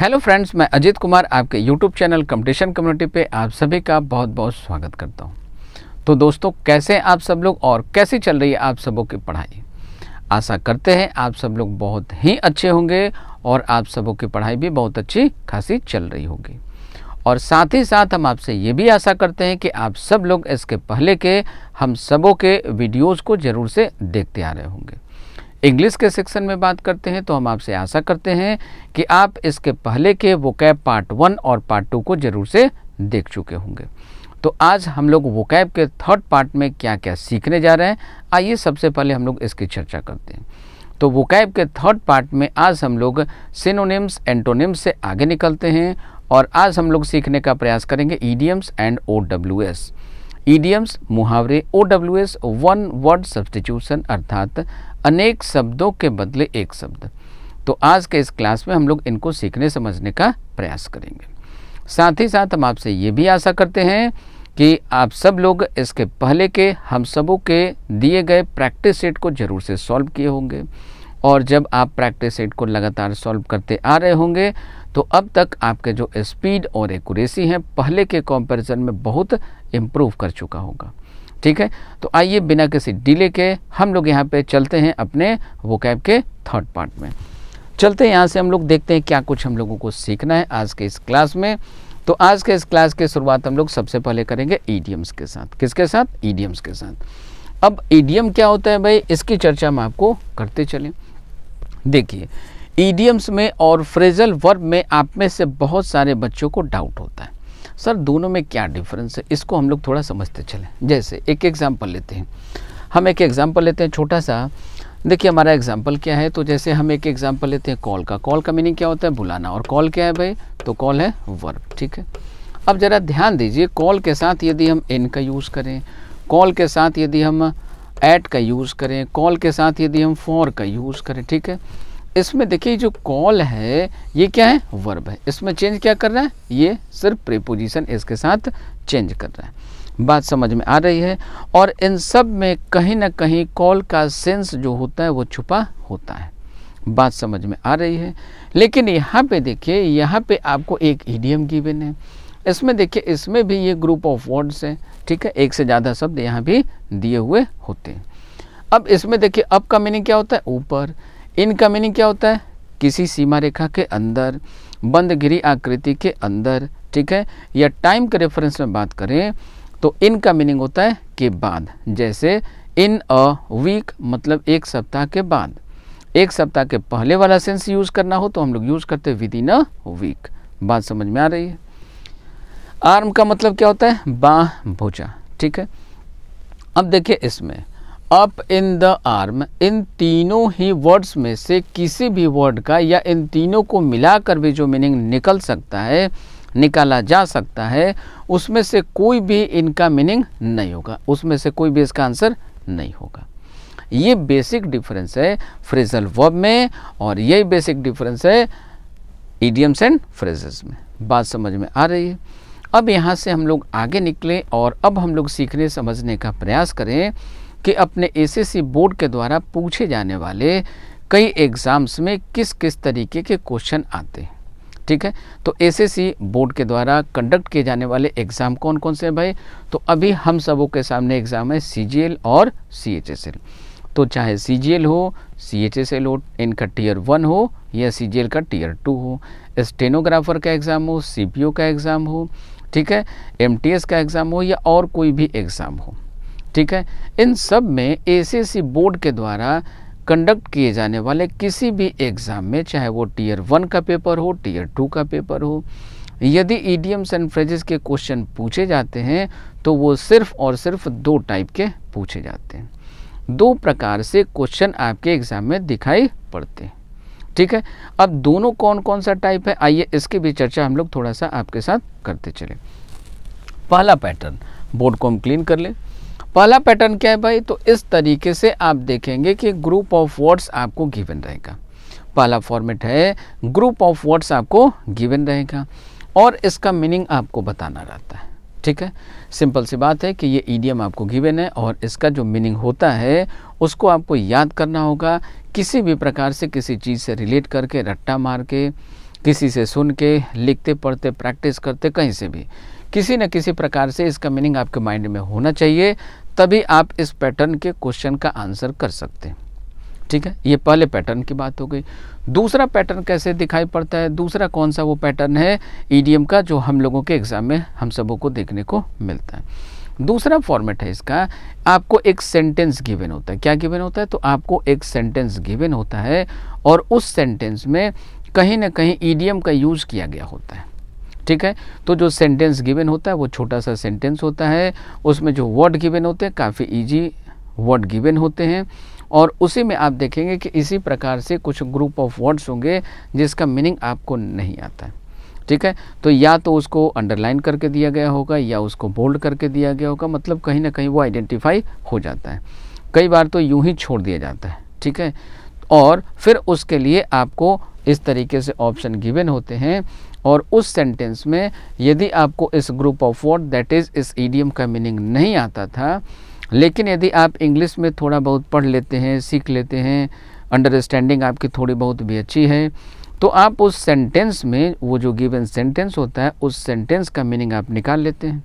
hello friends मैं अजीत कुमार आपके YouTube channel competition community पे आप सभी का बहुत बहुत स्वागत करता हूँ तो दोस्तों कैसे आप सब लोग और कैसी चल रही है आप सबों की पढ़ाई आशा करते हैं आप सब लोग बहुत ही अच्छे होंगे और आप सबों की पढ़ाई भी बहुत अच्छी खासी चल रही होगी और साथ ही साथ हम आपसे ये भी आशा करते हैं कि आप सब लोग इसके पहले के हम सबों के वीडियोज़ को ज़रूर से देखते आ रहे होंगे इंग्लिश के सेक्शन में बात करते हैं तो हम आपसे आशा करते हैं कि आप इसके पहले के कैब पार्ट वन और पार्ट टू को जरूर से देख चुके होंगे तो आज हम लोग वो कैब के थर्ड पार्ट में क्या क्या सीखने जा रहे हैं आइए सबसे पहले हम लोग इसकी चर्चा करते हैं तो कैब के थर्ड पार्ट में आज हम लोग सिनोनिम्स एंटोनिम्स से आगे निकलते हैं और आज हम लोग सीखने का प्रयास करेंगे idioms and O W S idioms मुहावरे O W S one word substitution अर्थात अनेक शब्दों के बदले एक शब्द तो आज के इस क्लास में हम लोग इनको सीखने समझने का प्रयास करेंगे साथ ही साथ हम आपसे ये भी आशा करते हैं कि आप सब लोग इसके पहले के हम सबों के दिए गए प्रैक्टिस सेट को ज़रूर से सॉल्व किए होंगे और जब आप प्रैक्टिस सेट को लगातार सॉल्व करते आ रहे होंगे तो अब तक आपके जो स्पीड और एकूरेसी हैं पहले के कंपैरिजन में बहुत इम्प्रूव कर चुका होगा ठीक है तो आइए बिना किसी डिले के हम लोग यहाँ पे चलते हैं अपने वो कैब के थर्ड पार्ट में चलते हैं यहाँ से हम लोग देखते हैं क्या कुछ हम लोगों को सीखना है आज के इस क्लास में तो आज के इस क्लास की शुरुआत हम लोग सबसे पहले करेंगे ईडीएम्स के साथ किसके साथ ईडीएम्स के साथ अब ईडीएम क्या होता है भाई इसकी चर्चा हम आपको करते चलें देखिए ईडीएम्स में और फ्रेजल वर्ब में आप में से बहुत सारे बच्चों को डाउट होता है सर दोनों में क्या डिफरेंस है इसको हम लोग थोड़ा समझते चलें जैसे एक एग्ज़ाम्पल लेते हैं हम एक एग्ज़ाम्पल लेते हैं छोटा सा देखिए हमारा एग्जाम्पल क्या है तो जैसे हम एक एग्जाम्पल लेते हैं कॉल का कॉल का मीनिंग क्या होता है बुलाना और कॉल क्या है भाई तो कॉल है वर्ब ठीक है अब ज़रा ध्यान दीजिए कॉल के साथ यदि हम इन का यूज़ करें कॉल के साथ यदि हम एट का यूज़ करें कॉल के साथ यदि हम फॉर का यूज़ करें ठीक है इसमें देखिए जो कॉल है ये क्या है वर्ब है इसमें चेंज क्या कर रहा है ये सिर्फ प्रीपोजिशन इसके साथ चेंज कर रहा है बात समझ में आ रही है और इन सब में कहीं ना कहीं कॉल का सेंस जो होता है वो छुपा होता है बात समझ में आ रही है लेकिन यहाँ पे देखिए यहाँ पे आपको एक ईडीएम बिन है इसमें देखिए इसमें भी ये ग्रुप ऑफ वर्ड्स है ठीक है एक से ज़्यादा शब्द यहाँ भी दिए हुए होते हैं अब इसमें देखिए अब का मीनिंग क्या होता है ऊपर इनका मीनिंग क्या होता है किसी सीमा रेखा के अंदर बंद गिरी आकृति के अंदर ठीक है या टाइम के रेफरेंस में बात करें तो इनका मीनिंग होता है के बाद जैसे इन अ वीक मतलब एक सप्ताह के बाद एक सप्ताह के पहले वाला सेंस यूज़ करना हो तो हम लोग यूज़ करते विद इन अ वीक बात समझ में आ रही है आर्म का मतलब क्या होता है बाह भुजा ठीक है अब देखिए इसमें अप इन द आर्म इन तीनों ही वर्ड्स में से किसी भी वर्ड का या इन तीनों को मिलाकर भी जो मीनिंग निकल सकता है निकाला जा सकता है उसमें से कोई भी इनका मीनिंग नहीं होगा उसमें से कोई भी इसका आंसर नहीं होगा ये बेसिक डिफरेंस है फ्रेजल वर्ब में और यही बेसिक डिफरेंस है ईडियम्स एंड फ्रेजेस में बात समझ में आ रही है अब यहाँ से हम लोग आगे निकले और अब हम लोग सीखने समझने का प्रयास करें कि अपने एसएससी बोर्ड के द्वारा पूछे जाने वाले कई एग्ज़ाम्स में किस किस तरीके के क्वेश्चन आते हैं ठीक है तो एसएससी बोर्ड के द्वारा कंडक्ट किए जाने वाले एग्ज़ाम कौन कौन से हैं भाई तो अभी हम सबों के सामने एग्ज़ाम है सी और सी तो चाहे सी हो सी एच एस एल हो इनका टीयर वन हो या सी का टीयर टू हो स्टेनोग्राफर का एग्ज़ाम हो सी का एग्ज़ाम हो ठीक है एम का एग्ज़ाम हो या और कोई भी एग्ज़ाम हो ठीक है इन सब में एसीसी बोर्ड के द्वारा कंडक्ट किए जाने वाले किसी भी एग्ज़ाम में चाहे वो टीयर वन का पेपर हो टीयर टू का पेपर हो यदि ईडीएम्स एंड फ्रेजेस के क्वेश्चन पूछे जाते हैं तो वो सिर्फ और सिर्फ दो टाइप के पूछे जाते हैं दो प्रकार से क्वेश्चन आपके एग्ज़ाम में दिखाई पड़ते हैं ठीक है अब दोनों कौन कौन सा टाइप है आइए इसकी भी चर्चा हम लोग थोड़ा सा आपके साथ करते चले पहला पैटर्न बोर्ड को हम क्लीन कर लें पहला पैटर्न क्या है भाई तो इस तरीके से आप देखेंगे कि ग्रुप ऑफ वर्ड्स आपको गिवन रहेगा पहला फॉर्मेट है ग्रुप ऑफ वर्ड्स आपको गिवन रहेगा और इसका मीनिंग आपको बताना रहता है ठीक है सिंपल सी बात है कि ये ईडियम आपको गिवन है और इसका जो मीनिंग होता है उसको आपको याद करना होगा किसी भी प्रकार से किसी चीज़ से रिलेट करके रट्टा मार के किसी से सुन के लिखते पढ़ते प्रैक्टिस करते कहीं से भी किसी न किसी प्रकार से इसका मीनिंग आपके माइंड में होना चाहिए तभी आप इस पैटर्न के क्वेश्चन का आंसर कर सकते हैं ठीक है ये पहले पैटर्न की बात हो गई दूसरा पैटर्न कैसे दिखाई पड़ता है दूसरा कौन सा वो पैटर्न है ईडीएम का जो हम लोगों के एग्ज़ाम में हम सबों को देखने को मिलता है दूसरा फॉर्मेट है इसका आपको एक सेंटेंस गिवन होता है क्या गिवन होता है तो आपको एक सेंटेंस गिवन होता है और उस सेंटेंस में कहीं ना कहीं ईडीएम का यूज़ किया गया होता है ठीक है तो जो सेंटेंस गिवन होता है वो छोटा सा सेंटेंस होता है उसमें जो वर्ड गिवन होते हैं काफ़ी ईजी वर्ड गिवन होते हैं और उसी में आप देखेंगे कि इसी प्रकार से कुछ ग्रुप ऑफ वर्ड्स होंगे जिसका मीनिंग आपको नहीं आता है ठीक है तो या तो उसको अंडरलाइन करके दिया गया होगा या उसको बोल्ड करके दिया गया होगा मतलब कहीं ना कहीं वो आइडेंटिफाई हो जाता है कई बार तो यूं ही छोड़ दिया जाता है ठीक है और फिर उसके लिए आपको इस तरीके से ऑप्शन गिवन होते हैं और उस सेंटेंस में यदि आपको इस group of word that is इस ईडियम का मीनिंग नहीं आता था लेकिन यदि आप इंग्लिश में थोड़ा बहुत पढ़ लेते हैं सीख लेते हैं अंडरस्टैंडिंग आपकी थोड़ी बहुत भी अच्छी है तो आप उस सेंटेंस में वो जो गिवन सेंटेंस होता है उस सेंटेंस का मीनिंग आप निकाल लेते हैं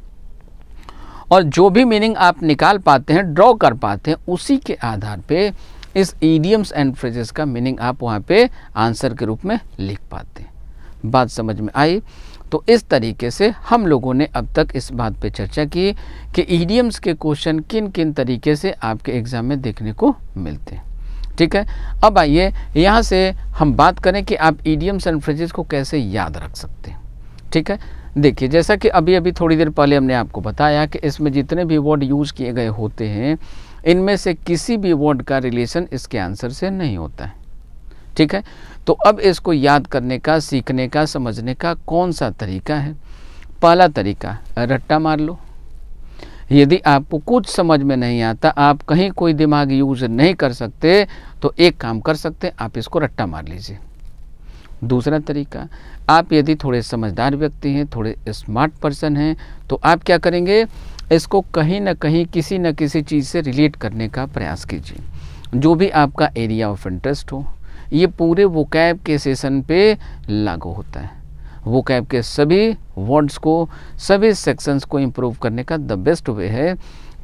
और जो भी मीनिंग आप निकाल पाते हैं ड्रॉ कर पाते हैं उसी के आधार पे इस ईडियम्स एंड फ्रेजेस का मीनिंग आप वहाँ पे आंसर के रूप में लिख पाते हैं बात समझ में आई तो इस तरीके से हम लोगों ने अब तक इस बात पे चर्चा की कि ईडियम्स के क्वेश्चन किन किन तरीके से आपके एग्ज़ाम में देखने को मिलते हैं ठीक है अब आइए यहाँ से हम बात करें कि आप ईडियम्स एंड फ्रेजेस को कैसे याद रख सकते हैं ठीक है देखिए जैसा कि अभी अभी थोड़ी देर पहले हमने आपको बताया कि इसमें जितने भी वर्ड यूज़ किए गए होते हैं इनमें से किसी भी वर्ड का रिलेशन इसके आंसर से नहीं होता है ठीक है तो अब इसको याद करने का सीखने का समझने का कौन सा तरीका है पहला तरीका रट्टा मार लो यदि आपको कुछ समझ में नहीं आता आप कहीं कोई दिमाग यूज नहीं कर सकते तो एक काम कर सकते आप इसको रट्टा मार लीजिए दूसरा तरीका आप यदि थोड़े समझदार व्यक्ति हैं थोड़े स्मार्ट पर्सन हैं तो आप क्या करेंगे इसको कहीं ना कहीं किसी न किसी चीज़ से रिलेट करने का प्रयास कीजिए जो भी आपका एरिया ऑफ इंटरेस्ट हो ये पूरे वोकैब के सेशन पे लागू होता है वोकैब के सभी वर्ड्स को सभी सेक्शंस को इम्प्रूव करने का द बेस्ट वे है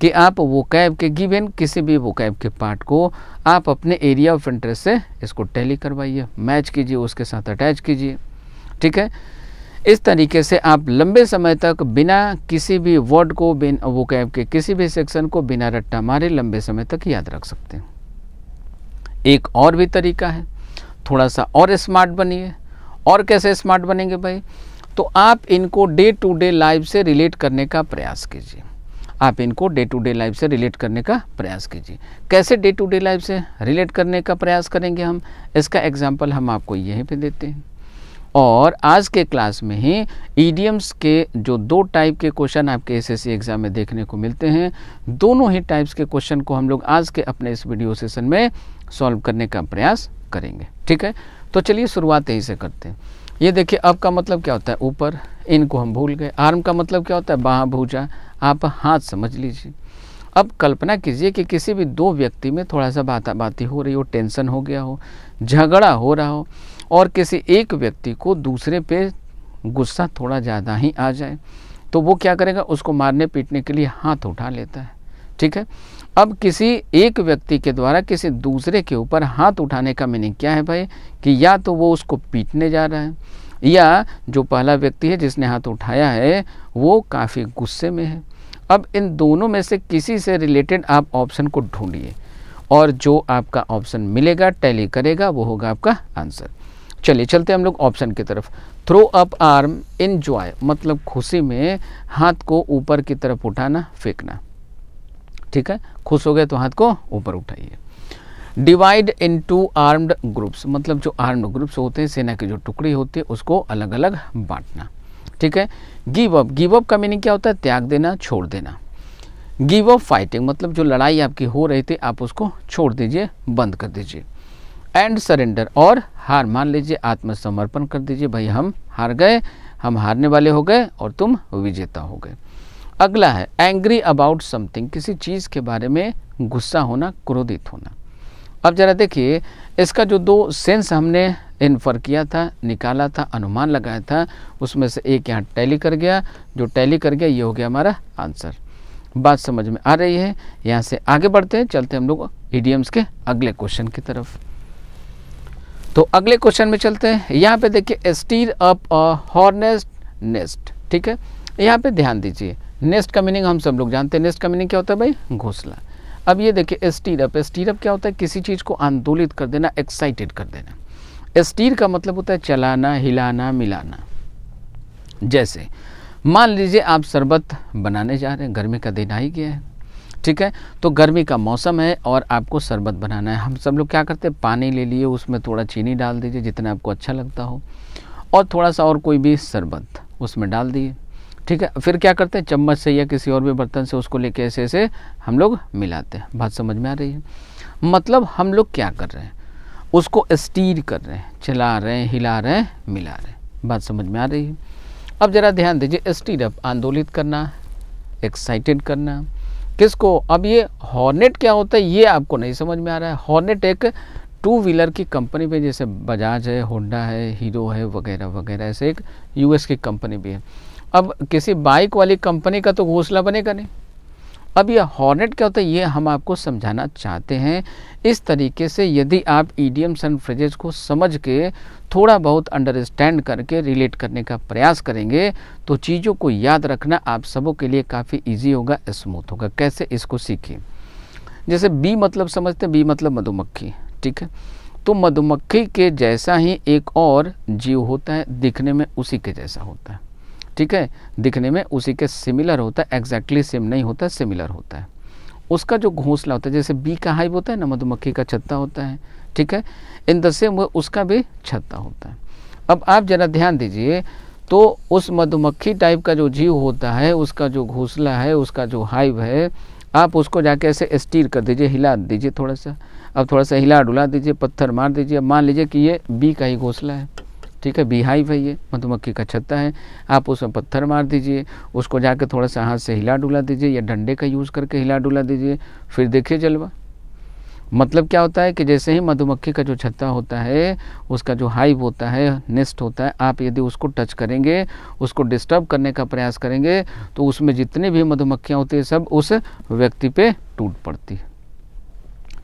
कि आप वोकैब के गिवन किसी भी वोकैब के पार्ट को आप अपने एरिया ऑफ इंटरेस्ट से इसको टैली करवाइए मैच कीजिए उसके साथ अटैच कीजिए ठीक है इस तरीके से आप लंबे समय तक बिना किसी भी वर्ड को बिन वोकैब के किसी भी सेक्शन को बिना रट्टा मारे लंबे समय तक याद रख सकते हैं एक और भी तरीका है थोड़ा सा और स्मार्ट बनिए और कैसे स्मार्ट बनेंगे भाई तो आप इनको डे टू डे लाइफ से रिलेट करने का प्रयास कीजिए आप इनको डे टू डे लाइफ से रिलेट करने का प्रयास कीजिए कैसे डे टू डे लाइफ से रिलेट करने का प्रयास करेंगे हम इसका एग्जाम्पल हम आपको यहीं पे देते हैं और आज के क्लास में ही ईडीएम्स के जो दो टाइप के क्वेश्चन आपके एसएससी एग्ज़ाम में देखने को मिलते हैं दोनों ही टाइप्स के क्वेश्चन को हम लोग आज के अपने इस वीडियो सेशन में सॉल्व करने का प्रयास करेंगे ठीक है तो चलिए शुरुआत यहीं से करते हैं ये देखिए अब का मतलब क्या होता है ऊपर इनको हम भूल गए आर्म का मतलब क्या होता है बाह भूजा आप हाथ समझ लीजिए अब कल्पना कीजिए कि किसी भी दो व्यक्ति में थोड़ा सा बात बाती हो रही हो टेंशन हो गया हो झगड़ा हो रहा हो और किसी एक व्यक्ति को दूसरे पे गुस्सा थोड़ा ज़्यादा ही आ जाए तो वो क्या करेगा उसको मारने पीटने के लिए हाथ उठा लेता है ठीक है अब किसी एक व्यक्ति के द्वारा किसी दूसरे के ऊपर हाथ उठाने का मीनिंग क्या है भाई कि या तो वो उसको पीटने जा रहा है या जो पहला व्यक्ति है जिसने हाथ उठाया है वो काफ़ी गुस्से में है अब इन दोनों में से किसी से रिलेटेड आप ऑप्शन को ढूंढिए और जो आपका ऑप्शन मिलेगा टैली करेगा वो होगा आपका आंसर चलिए चलते हम लोग ऑप्शन की तरफ थ्रो अप आर्म इन मतलब खुशी में हाथ को ऊपर की तरफ उठाना फेंकना ठीक है खुश हो गए तो हाथ को ऊपर उठाइए divide into armed groups मतलब जो आर्म्ड ग्रुप्स होते हैं सेना की जो टुकड़ी होती है उसको अलग अलग बांटना ठीक है गिव अप गिव अप का मीनिंग क्या होता है त्याग देना छोड़ देना गिव अप फाइटिंग मतलब जो लड़ाई आपकी हो रही थी आप उसको छोड़ दीजिए बंद कर दीजिए एंड सरेंडर और हार मान लीजिए आत्मसमर्पण कर दीजिए भाई हम हार गए हम हारने वाले हो गए और तुम विजेता हो गए अगला है एंग्री अबाउट समथिंग किसी चीज़ के बारे में गुस्सा होना क्रोधित होना अब ज़रा देखिए इसका जो दो सेंस हमने इन्फर किया था निकाला था अनुमान लगाया था उसमें से एक यहाँ टैली कर गया जो टैली कर गया ये हो गया हमारा आंसर बात समझ में आ रही है यहाँ से आगे बढ़ते हैं चलते हम लोग ईडीएम्स के अगले क्वेश्चन की तरफ तो अगले क्वेश्चन में चलते हैं यहाँ पे देखिए स्टीर अप हॉर्नेस्ट नेस्ट ठीक है यहाँ पे ध्यान दीजिए नेस्ट का मीनिंग हम सब लोग जानते हैं नेस्ट का मीनिंग क्या होता है भाई घोसला अब ये देखिए स्टीरअप स्टीरअप क्या होता है किसी चीज़ को आंदोलित कर देना एक्साइटेड कर देना स्टीर का मतलब होता है चलाना हिलाना मिलाना जैसे मान लीजिए आप शरबत बनाने जा रहे हैं गर्मी का दिन आ ही गया है ठीक है तो गर्मी का मौसम है और आपको शरबत बनाना है हम सब लोग क्या करते हैं पानी ले लिए उसमें थोड़ा चीनी डाल दीजिए जितना आपको अच्छा लगता हो और थोड़ा सा और कोई भी शरबत उसमें डाल दिए ठीक है फिर क्या करते हैं चम्मच से या किसी और भी बर्तन से उसको लेके ऐसे ऐसे हम लोग मिलाते हैं बात समझ में आ रही है मतलब हम लोग क्या कर रहे हैं उसको स्टीर कर रहे हैं चला रहे हैं हिला रहे हैं मिला रहे हैं बात समझ में आ रही है अब ज़रा ध्यान दीजिए स्टीर अप आंदोलित करना एक्साइटेड करना किसको अब ये हॉर्नेट क्या होता है ये आपको नहीं समझ में आ रहा है हॉर्नेट एक टू व्हीलर की कंपनी पे जैसे बजाज है होंडा है हीरो है वगैरह वगैरह ऐसे एक यूएस की कंपनी भी है अब किसी बाइक वाली कंपनी का तो घोसला बनेगा नहीं अब यह हॉर्नेट क्या होता है ये हम आपको समझाना चाहते हैं इस तरीके से यदि आप ईडीएम एंड फ्रिजेज को समझ के थोड़ा बहुत अंडरस्टैंड करके रिलेट करने का प्रयास करेंगे तो चीज़ों को याद रखना आप सबों के लिए काफ़ी इजी होगा स्मूथ होगा कैसे इसको सीखिए जैसे बी मतलब समझते हैं बी मतलब मधुमक्खी ठीक है तो मधुमक्खी के जैसा ही एक और जीव होता है दिखने में उसी के जैसा होता है ठीक है दिखने में उसी के सिमिलर होता है एग्जैक्टली सेम नहीं होता सिमिलर होता है उसका जो घोंसला होता है जैसे बी का हाइब होता है ना मधुमक्खी का छत्ता होता है ठीक है इन द सेम वे उसका भी छत्ता होता है अब आप जरा ध्यान दीजिए तो उस मधुमक्खी टाइप का जो जीव होता है उसका जो घोंसला है उसका जो हाइव है आप उसको जाके ऐसे स्टीर कर दीजिए हिला दीजिए थोड़ा सा अब थोड़ा सा हिला डुला दीजिए पत्थर मार दीजिए मान लीजिए कि ये बी का ही घोंसला है ठीक है बिहाइव है ये मधुमक्खी का छत्ता है आप उसमें पत्थर मार दीजिए उसको जाके थोड़ा सा हाथ से हिला डुला दीजिए या डंडे का यूज़ करके हिला डुला दीजिए फिर देखिए जलवा मतलब क्या होता है कि जैसे ही मधुमक्खी का जो छत्ता होता है उसका जो हाइव होता है नेस्ट होता है आप यदि उसको टच करेंगे उसको डिस्टर्ब करने का प्रयास करेंगे तो उसमें जितनी भी मधुमक्खियाँ होती है सब उस व्यक्ति पे टूट पड़ती है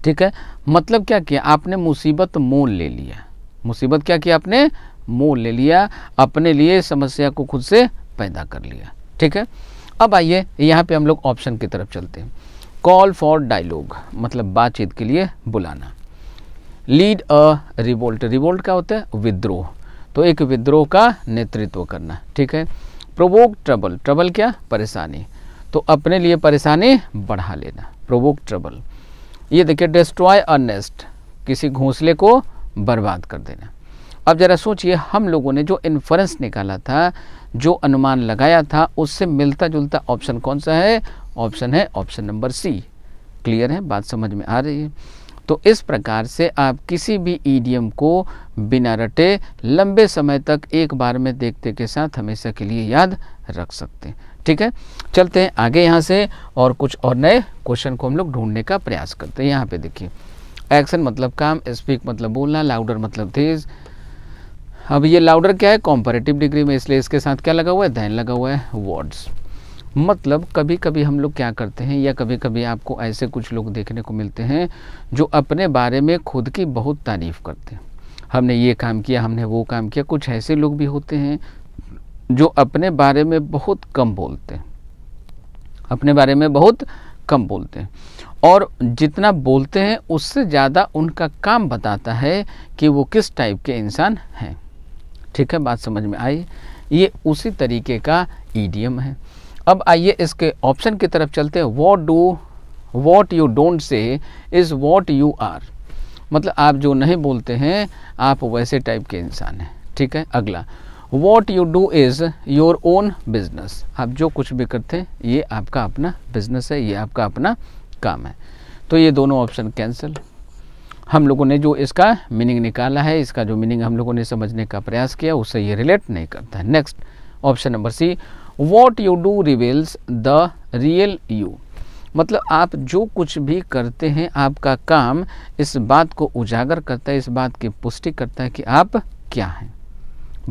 ठीक है मतलब क्या किया आपने मुसीबत मोल ले लिया मुसीबत क्या किया आपने मोल ले लिया अपने लिए समस्या को खुद से पैदा कर लिया ठीक है अब आइए यहाँ पे हम लोग ऑप्शन की तरफ चलते हैं कॉल फॉर डायलॉग मतलब बातचीत के लिए बुलाना लीड अ रिवोल्ट रिवोल्ट क्या होता है विद्रोह तो एक विद्रोह का नेतृत्व करना ठीक है प्रोवोक ट्रबल ट्रबल क्या परेशानी तो अपने लिए परेशानी बढ़ा लेना प्रोवोक ट्रबल ये देखिए डिस्ट्रॉय अ नेस्ट किसी घोंसले को बर्बाद कर देना अब ज़रा सोचिए हम लोगों ने जो इन्फ्रेंस निकाला था जो अनुमान लगाया था उससे मिलता जुलता ऑप्शन कौन सा है ऑप्शन है ऑप्शन नंबर सी क्लियर है बात समझ में आ रही है तो इस प्रकार से आप किसी भी ईडीएम को बिना रटे लंबे समय तक एक बार में देखते के साथ हमेशा के लिए याद रख सकते हैं ठीक है चलते हैं आगे यहाँ से और कुछ और नए क्वेश्चन को हम लोग ढूंढने का प्रयास करते हैं यहाँ पे देखिए एक्शन मतलब काम स्पीक मतलब बोलना लाउडर मतलब तेज़ अब ये लाउडर क्या है कॉम्परेटिव डिग्री में इसलिए इसके साथ क्या लगा हुआ है धैन लगा हुआ है वर्ड्स मतलब कभी कभी हम लोग क्या करते हैं या कभी कभी आपको ऐसे कुछ लोग देखने को मिलते हैं जो अपने बारे में खुद की बहुत तारीफ़ करते हैं हमने ये काम किया हमने वो काम किया कुछ ऐसे लोग भी होते हैं जो अपने बारे में बहुत कम बोलते हैं अपने बारे में बहुत कम बोलते हैं और जितना बोलते हैं उससे ज़्यादा उनका काम बताता है कि वो किस टाइप के इंसान हैं ठीक है बात समझ में आई ये उसी तरीके का ईडीएम e है अब आइए इसके ऑप्शन की तरफ चलते हैं what do what you don't say is what you are मतलब आप जो नहीं बोलते हैं आप वैसे टाइप के इंसान हैं ठीक है अगला what you do is your own business आप जो कुछ भी करते हैं ये आपका अपना बिजनेस है ये आपका अपना काम है तो ये दोनों ऑप्शन कैंसिल हम लोगों ने जो इसका मीनिंग निकाला है इसका जो मीनिंग हम लोगों ने समझने का प्रयास किया उससे ये रिलेट नहीं करता है next option number C what you do reveals the real you मतलब आप जो कुछ भी करते हैं आपका काम इस बात को उजागर करता है इस बात की पुष्टि करता है कि आप क्या हैं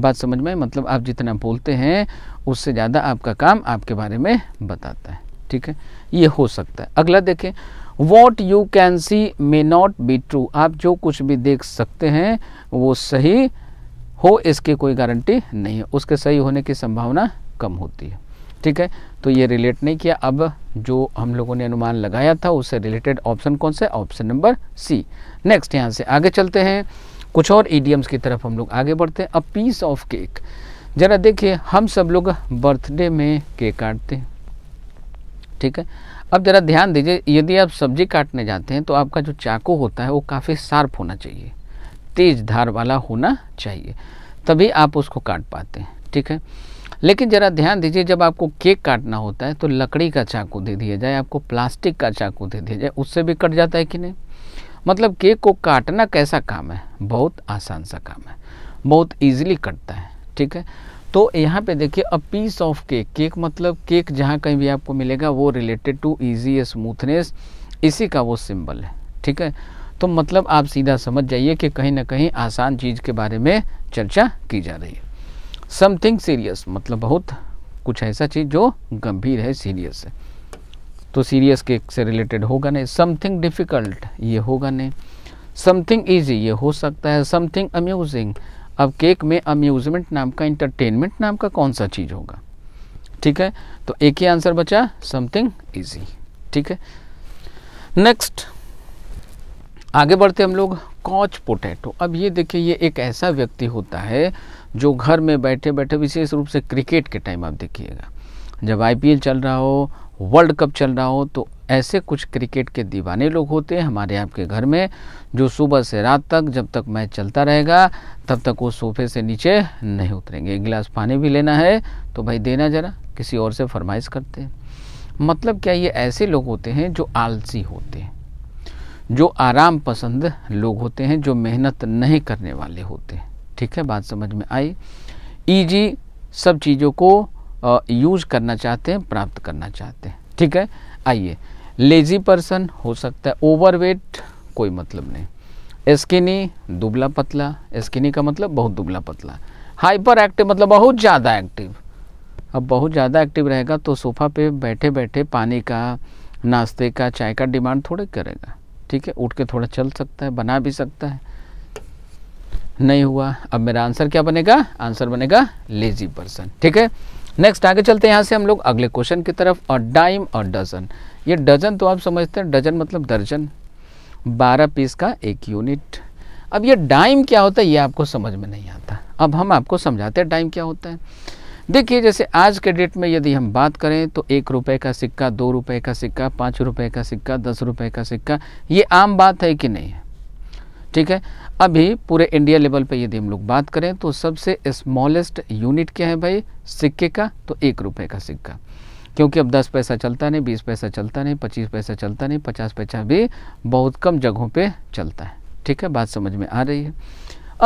बात समझ में मतलब आप जितना बोलते हैं उससे ज़्यादा आपका काम आपके बारे में बताता है ठीक है ये हो सकता है अगला देखें what you can see may not be true आप जो कुछ भी देख सकते हैं वो सही हो इसकी कोई गारंटी नहीं है उसके सही होने की संभावना कम होती है ठीक है तो ये रिलेट नहीं किया अब जो हम लोगों ने अनुमान लगाया था उससे रिलेटेड ऑप्शन कौन सा ऑप्शन नंबर सी नेक्स्ट यहाँ से आगे चलते हैं कुछ और ईडियम्स की तरफ हम लोग आगे बढ़ते हैं अ पीस ऑफ केक ज़रा देखिए हम सब लोग बर्थडे में केक काटते हैं ठीक है अब ज़रा ध्यान दीजिए यदि आप सब्जी काटने जाते हैं तो आपका जो चाकू होता है वो काफ़ी शार्प होना चाहिए तेज धार वाला होना चाहिए तभी आप उसको काट पाते हैं ठीक है लेकिन ज़रा ध्यान दीजिए जब आपको केक काटना होता है तो लकड़ी का चाकू दे दिया जाए आपको प्लास्टिक का चाकू दे दिया जाए उससे भी कट जाता है कि नहीं मतलब केक को काटना कैसा काम है बहुत आसान सा काम है बहुत ईजिली कटता है ठीक है तो यहाँ पे देखिए a piece of cake cake मतलब केक जहाँ कहीं भी आपको मिलेगा वो रिलेटेड टू ईजी स्मूथनेस इसी का वो सिंबल है ठीक है तो मतलब आप सीधा समझ जाइए कि कहीं ना कहीं आसान चीज़ के बारे में चर्चा की जा रही है समथिंग सीरियस मतलब बहुत कुछ ऐसा चीज़ जो गंभीर है सीरियस है तो सीरियस केक से रिलेटेड होगा नहीं समथिंग डिफ़िकल्ट ये होगा नहीं समथिंग ईजी ये हो सकता है समथिंग अम्यूजिंग अब केक में अम्यूजमेंट नाम का इंटरटेनमेंट नाम का कौन सा चीज़ होगा ठीक है तो एक ही आंसर बचा समथिंग इजी ठीक है नेक्स्ट आगे बढ़ते हम लोग कॉच पोटैटो अब ये देखिए ये एक ऐसा व्यक्ति होता है जो घर में बैठे बैठे विशेष रूप से क्रिकेट के टाइम आप देखिएगा जब आईपीएल चल रहा हो वर्ल्ड कप चल रहा हो तो ऐसे कुछ क्रिकेट के दीवाने लोग होते हैं हमारे आपके घर में जो सुबह से रात तक जब तक मैच चलता रहेगा तब तक वो सोफे से नीचे नहीं उतरेंगे एक गिलास पानी भी लेना है तो भाई देना ज़रा किसी और से फरमाइश करते हैं मतलब क्या ये ऐसे लोग होते हैं जो आलसी होते हैं जो आराम पसंद लोग होते हैं जो मेहनत नहीं करने वाले होते हैं ठीक है बात समझ में आई ईजी सब चीज़ों को यूज़ करना चाहते हैं प्राप्त करना चाहते हैं ठीक है आइए लेजी पर्सन हो सकता है ओवरवेट कोई मतलब नहीं स्किनी दुबला पतला स्किनी का मतलब बहुत दुबला पतला हाइपर एक्टिव मतलब बहुत ज़्यादा एक्टिव अब बहुत ज़्यादा एक्टिव रहेगा तो सोफ़ा पे बैठे बैठे पानी का नाश्ते का चाय का डिमांड थोड़े करेगा ठीक है उठ के थोड़ा चल सकता है बना भी सकता है नहीं हुआ अब मेरा आंसर क्या बनेगा आंसर बनेगा लेजी पर्सन ठीक है नेक्स्ट आगे चलते हैं यहाँ से हम लोग अगले क्वेश्चन की तरफ और डाइम और डजन ये डजन तो आप समझते हैं डजन मतलब दर्जन बारह पीस का एक यूनिट अब ये डाइम क्या होता है ये आपको समझ में नहीं आता अब हम आपको समझाते हैं डाइम क्या होता है देखिए जैसे आज के डेट में यदि हम बात करें तो एक रुपये का सिक्का दो रुपये का सिक्का पाँच रुपये का सिक्का दस रुपये का सिक्का ये आम बात है कि नहीं है ठीक है अभी पूरे इंडिया लेवल पे यदि हम लोग बात करें तो सबसे स्मॉलेस्ट यूनिट क्या है भाई सिक्के का तो एक रुपये का सिक्का क्योंकि अब दस पैसा चलता नहीं बीस पैसा चलता नहीं पच्चीस पैसा चलता नहीं पचास पैसा भी बहुत कम जगहों पे चलता है ठीक है बात समझ में आ रही है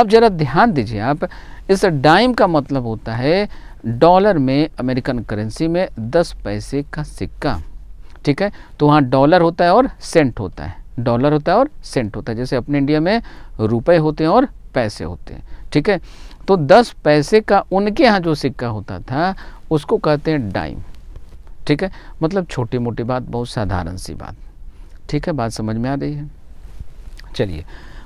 अब ज़रा ध्यान दीजिए आप इस डाइम का मतलब होता है डॉलर में अमेरिकन करेंसी में दस पैसे का सिक्का ठीक है तो वहाँ डॉलर होता है और सेंट होता है डॉलर होता है और सेंट होता है जैसे अपने इंडिया में रुपए होते हैं और पैसे होते हैं ठीक है तो दस पैसे का उनके यहाँ जो सिक्का होता था उसको कहते हैं डाइम ठीक है मतलब छोटी मोटी बात बहुत साधारण सी बात ठीक है बात समझ में आ रही है चलिए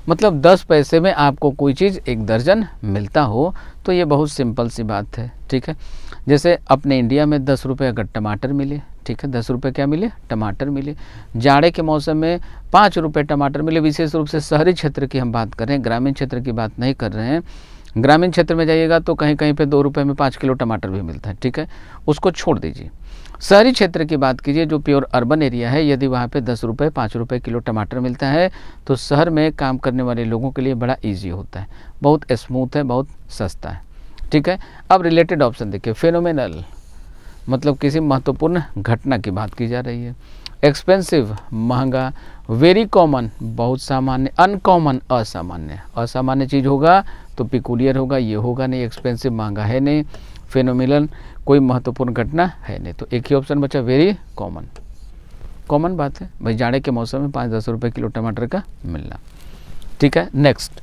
मतलब दस पैसे में आपको कोई चीज़ एक दर्जन मिलता हो तो ये बहुत सिंपल सी बात है ठीक है जैसे अपने इंडिया में दस रुपये अगर टमाटर मिले ठीक है दस रुपये क्या मिले टमाटर मिले जाड़े के मौसम में पाँच रुपये टमाटर मिले विशेष रूप से शहरी क्षेत्र की हम बात कर रहे हैं ग्रामीण क्षेत्र की बात नहीं कर रहे हैं ग्रामीण क्षेत्र में जाइएगा तो कहीं कहीं पे दो रुपये में पाँच किलो टमाटर भी मिलता है ठीक है उसको छोड़ दीजिए शहरी क्षेत्र की बात कीजिए जो प्योर अर्बन एरिया है यदि वहाँ पे दस रुपये पाँच रुपये किलो टमाटर मिलता है तो शहर में काम करने वाले लोगों के लिए बड़ा ईजी होता है बहुत स्मूथ है बहुत सस्ता है ठीक है अब रिलेटेड ऑप्शन देखिए फेनोमिनल मतलब किसी महत्वपूर्ण घटना की बात की जा रही है एक्सपेंसिव महंगा वेरी कॉमन बहुत सामान्य अनकॉमन असामान्य असामान्य चीज़ होगा तो पिकुलियर होगा ये होगा नहीं एक्सपेंसिव महंगा है नहीं फेनोमिलन कोई महत्वपूर्ण घटना है नहीं तो एक ही ऑप्शन बचा वेरी कॉमन कॉमन बात है भाई जाड़े के मौसम में पाँच दस रुपये किलो टमाटर का मिलना ठीक है नेक्स्ट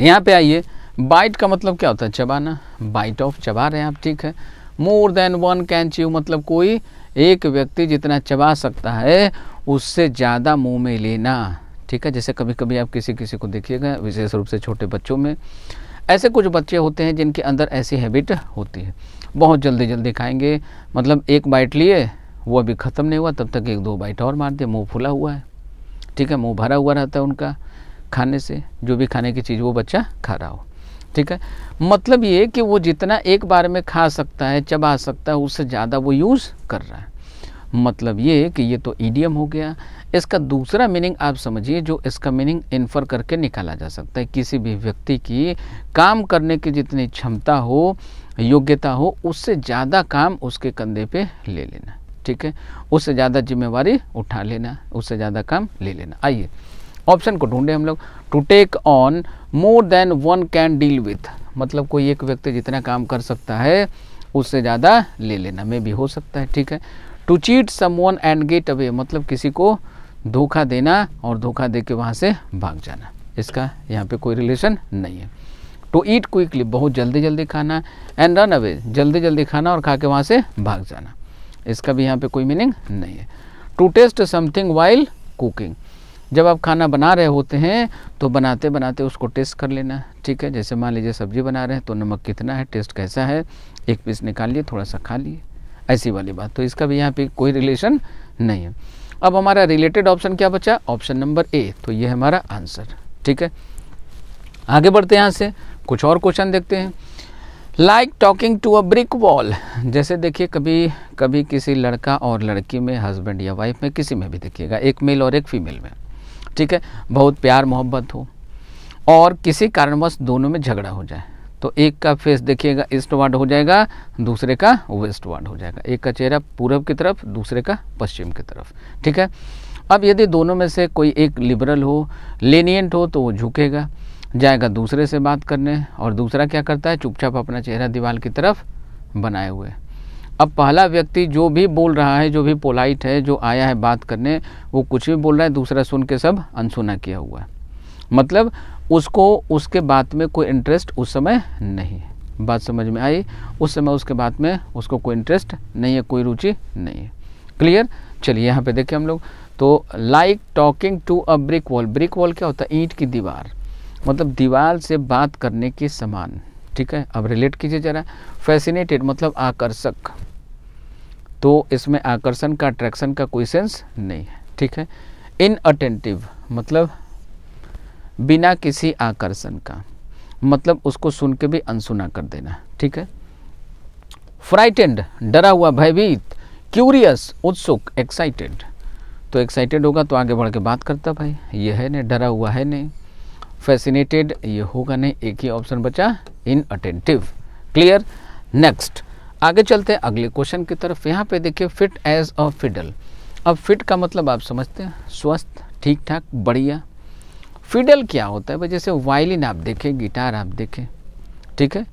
यहाँ पे आइए बाइट का मतलब क्या होता है चबाना बाइट ऑफ चबा रहे हैं आप ठीक है more than one can achieve मतलब कोई एक व्यक्ति जितना चबा सकता है उससे ज़्यादा मुंह में लेना ठीक है जैसे कभी कभी आप किसी किसी को देखिएगा विशेष रूप से छोटे बच्चों में ऐसे कुछ बच्चे होते हैं जिनके अंदर ऐसी हैबिट होती है बहुत जल्दी जल्दी खाएंगे मतलब एक बाइट लिए वो अभी ख़त्म नहीं हुआ तब तक एक दो बाइट और मार दिया मुँह फुला हुआ है ठीक है मुँह भरा हुआ रहता है उनका खाने से जो भी खाने की चीज़ वो बच्चा खा रहा हो ठीक है मतलब ये कि वो जितना एक बार में खा सकता है चबा सकता है उससे ज़्यादा वो यूज़ कर रहा है मतलब ये कि ये तो ईडियम हो गया इसका दूसरा मीनिंग आप समझिए जो इसका मीनिंग इन्फर करके निकाला जा सकता है किसी भी व्यक्ति की काम करने की जितनी क्षमता हो योग्यता हो उससे ज़्यादा काम उसके कंधे पे ले लेना ठीक है उससे ज़्यादा जिम्मेवारी उठा लेना उससे ज़्यादा काम ले लेना आइए ऑप्शन को ढूंढे हम लोग to take on more than one can deal with मतलब कोई एक व्यक्ति जितना काम कर सकता है उससे ज़्यादा ले लेना में भी हो सकता है ठीक है to cheat someone and get away मतलब किसी को धोखा देना और धोखा दे के वहाँ से भाग जाना इसका यहाँ पे कोई रिलेशन नहीं है टू ईट क्विकली बहुत जल्दी जल्दी खाना एंड रन अवे जल्दी जल्दी खाना और खा के वहाँ से भाग जाना इसका भी यहाँ पे कोई मीनिंग नहीं है to taste something while cooking जब आप खाना बना रहे होते हैं तो बनाते बनाते उसको टेस्ट कर लेना ठीक है जैसे मान लीजिए सब्जी बना रहे हैं तो नमक कितना है टेस्ट कैसा है एक पीस निकाल लिए थोड़ा सा खा लिए ऐसी वाली बात तो इसका भी यहाँ पे कोई रिलेशन नहीं है अब हमारा रिलेटेड ऑप्शन क्या बचा ऑप्शन नंबर ए तो ये हमारा आंसर ठीक है आगे बढ़ते हैं यहाँ से कुछ और क्वेश्चन देखते हैं like talking to a brick wall जैसे देखिए कभी कभी किसी लड़का और लड़की में हस्बैंड या वाइफ में किसी में भी देखिएगा एक मेल और एक फीमेल में ठीक है बहुत प्यार मोहब्बत हो और किसी कारणवश दोनों में झगड़ा हो जाए तो एक का फेस देखिएगा ईस्ट वार्ड हो जाएगा दूसरे का वेस्ट वार्ड हो जाएगा एक का चेहरा पूर्व की तरफ दूसरे का पश्चिम की तरफ ठीक है अब यदि दोनों में से कोई एक लिबरल हो लेनियंट हो तो वो झुकेगा जाएगा दूसरे से बात करने और दूसरा क्या करता है चुपचाप अपना चेहरा दीवार की तरफ बनाए हुए अब पहला व्यक्ति जो भी बोल रहा है जो भी पोलाइट है जो आया है बात करने वो कुछ भी बोल रहा है दूसरा सुन के सब अनसुना किया हुआ है मतलब उसको उसके बात में कोई इंटरेस्ट उस समय नहीं है बात समझ में आई उस समय उसके बात में उसको कोई इंटरेस्ट नहीं है कोई रुचि नहीं है क्लियर चलिए यहाँ पे देखिए हम लोग तो like talking to a brick wall brick wall क्या होता है ईंट की दीवार मतलब दीवार से बात करने के समान ठीक है अब रिलेट कीजिए जरा फैसिनेटेड मतलब आकर्षक तो इसमें आकर्षण का अट्रैक्शन का कोई सेंस नहीं है ठीक है इन अटेंटिव मतलब बिना किसी आकर्षण का मतलब उसको सुन के भी अनसुना कर देना ठीक है फ्राइटेंड डरा हुआ भयभीत क्यूरियस उत्सुक एक्साइटेड तो एक्साइटेड होगा तो आगे बढ़ के बात करता भाई ये है नहीं डरा हुआ है नहीं फैसिनेटेड ये होगा नहीं एक ही ऑप्शन बचा इन अटेंटिव क्लियर नेक्स्ट आगे चलते हैं अगले क्वेश्चन की तरफ यहाँ पे देखिए फिट एज अ फिडल अब फिट का मतलब आप समझते हैं स्वस्थ ठीक ठाक बढ़िया फिडल क्या होता है भाई जैसे वायलिन आप देखें गिटार आप देखें ठीक है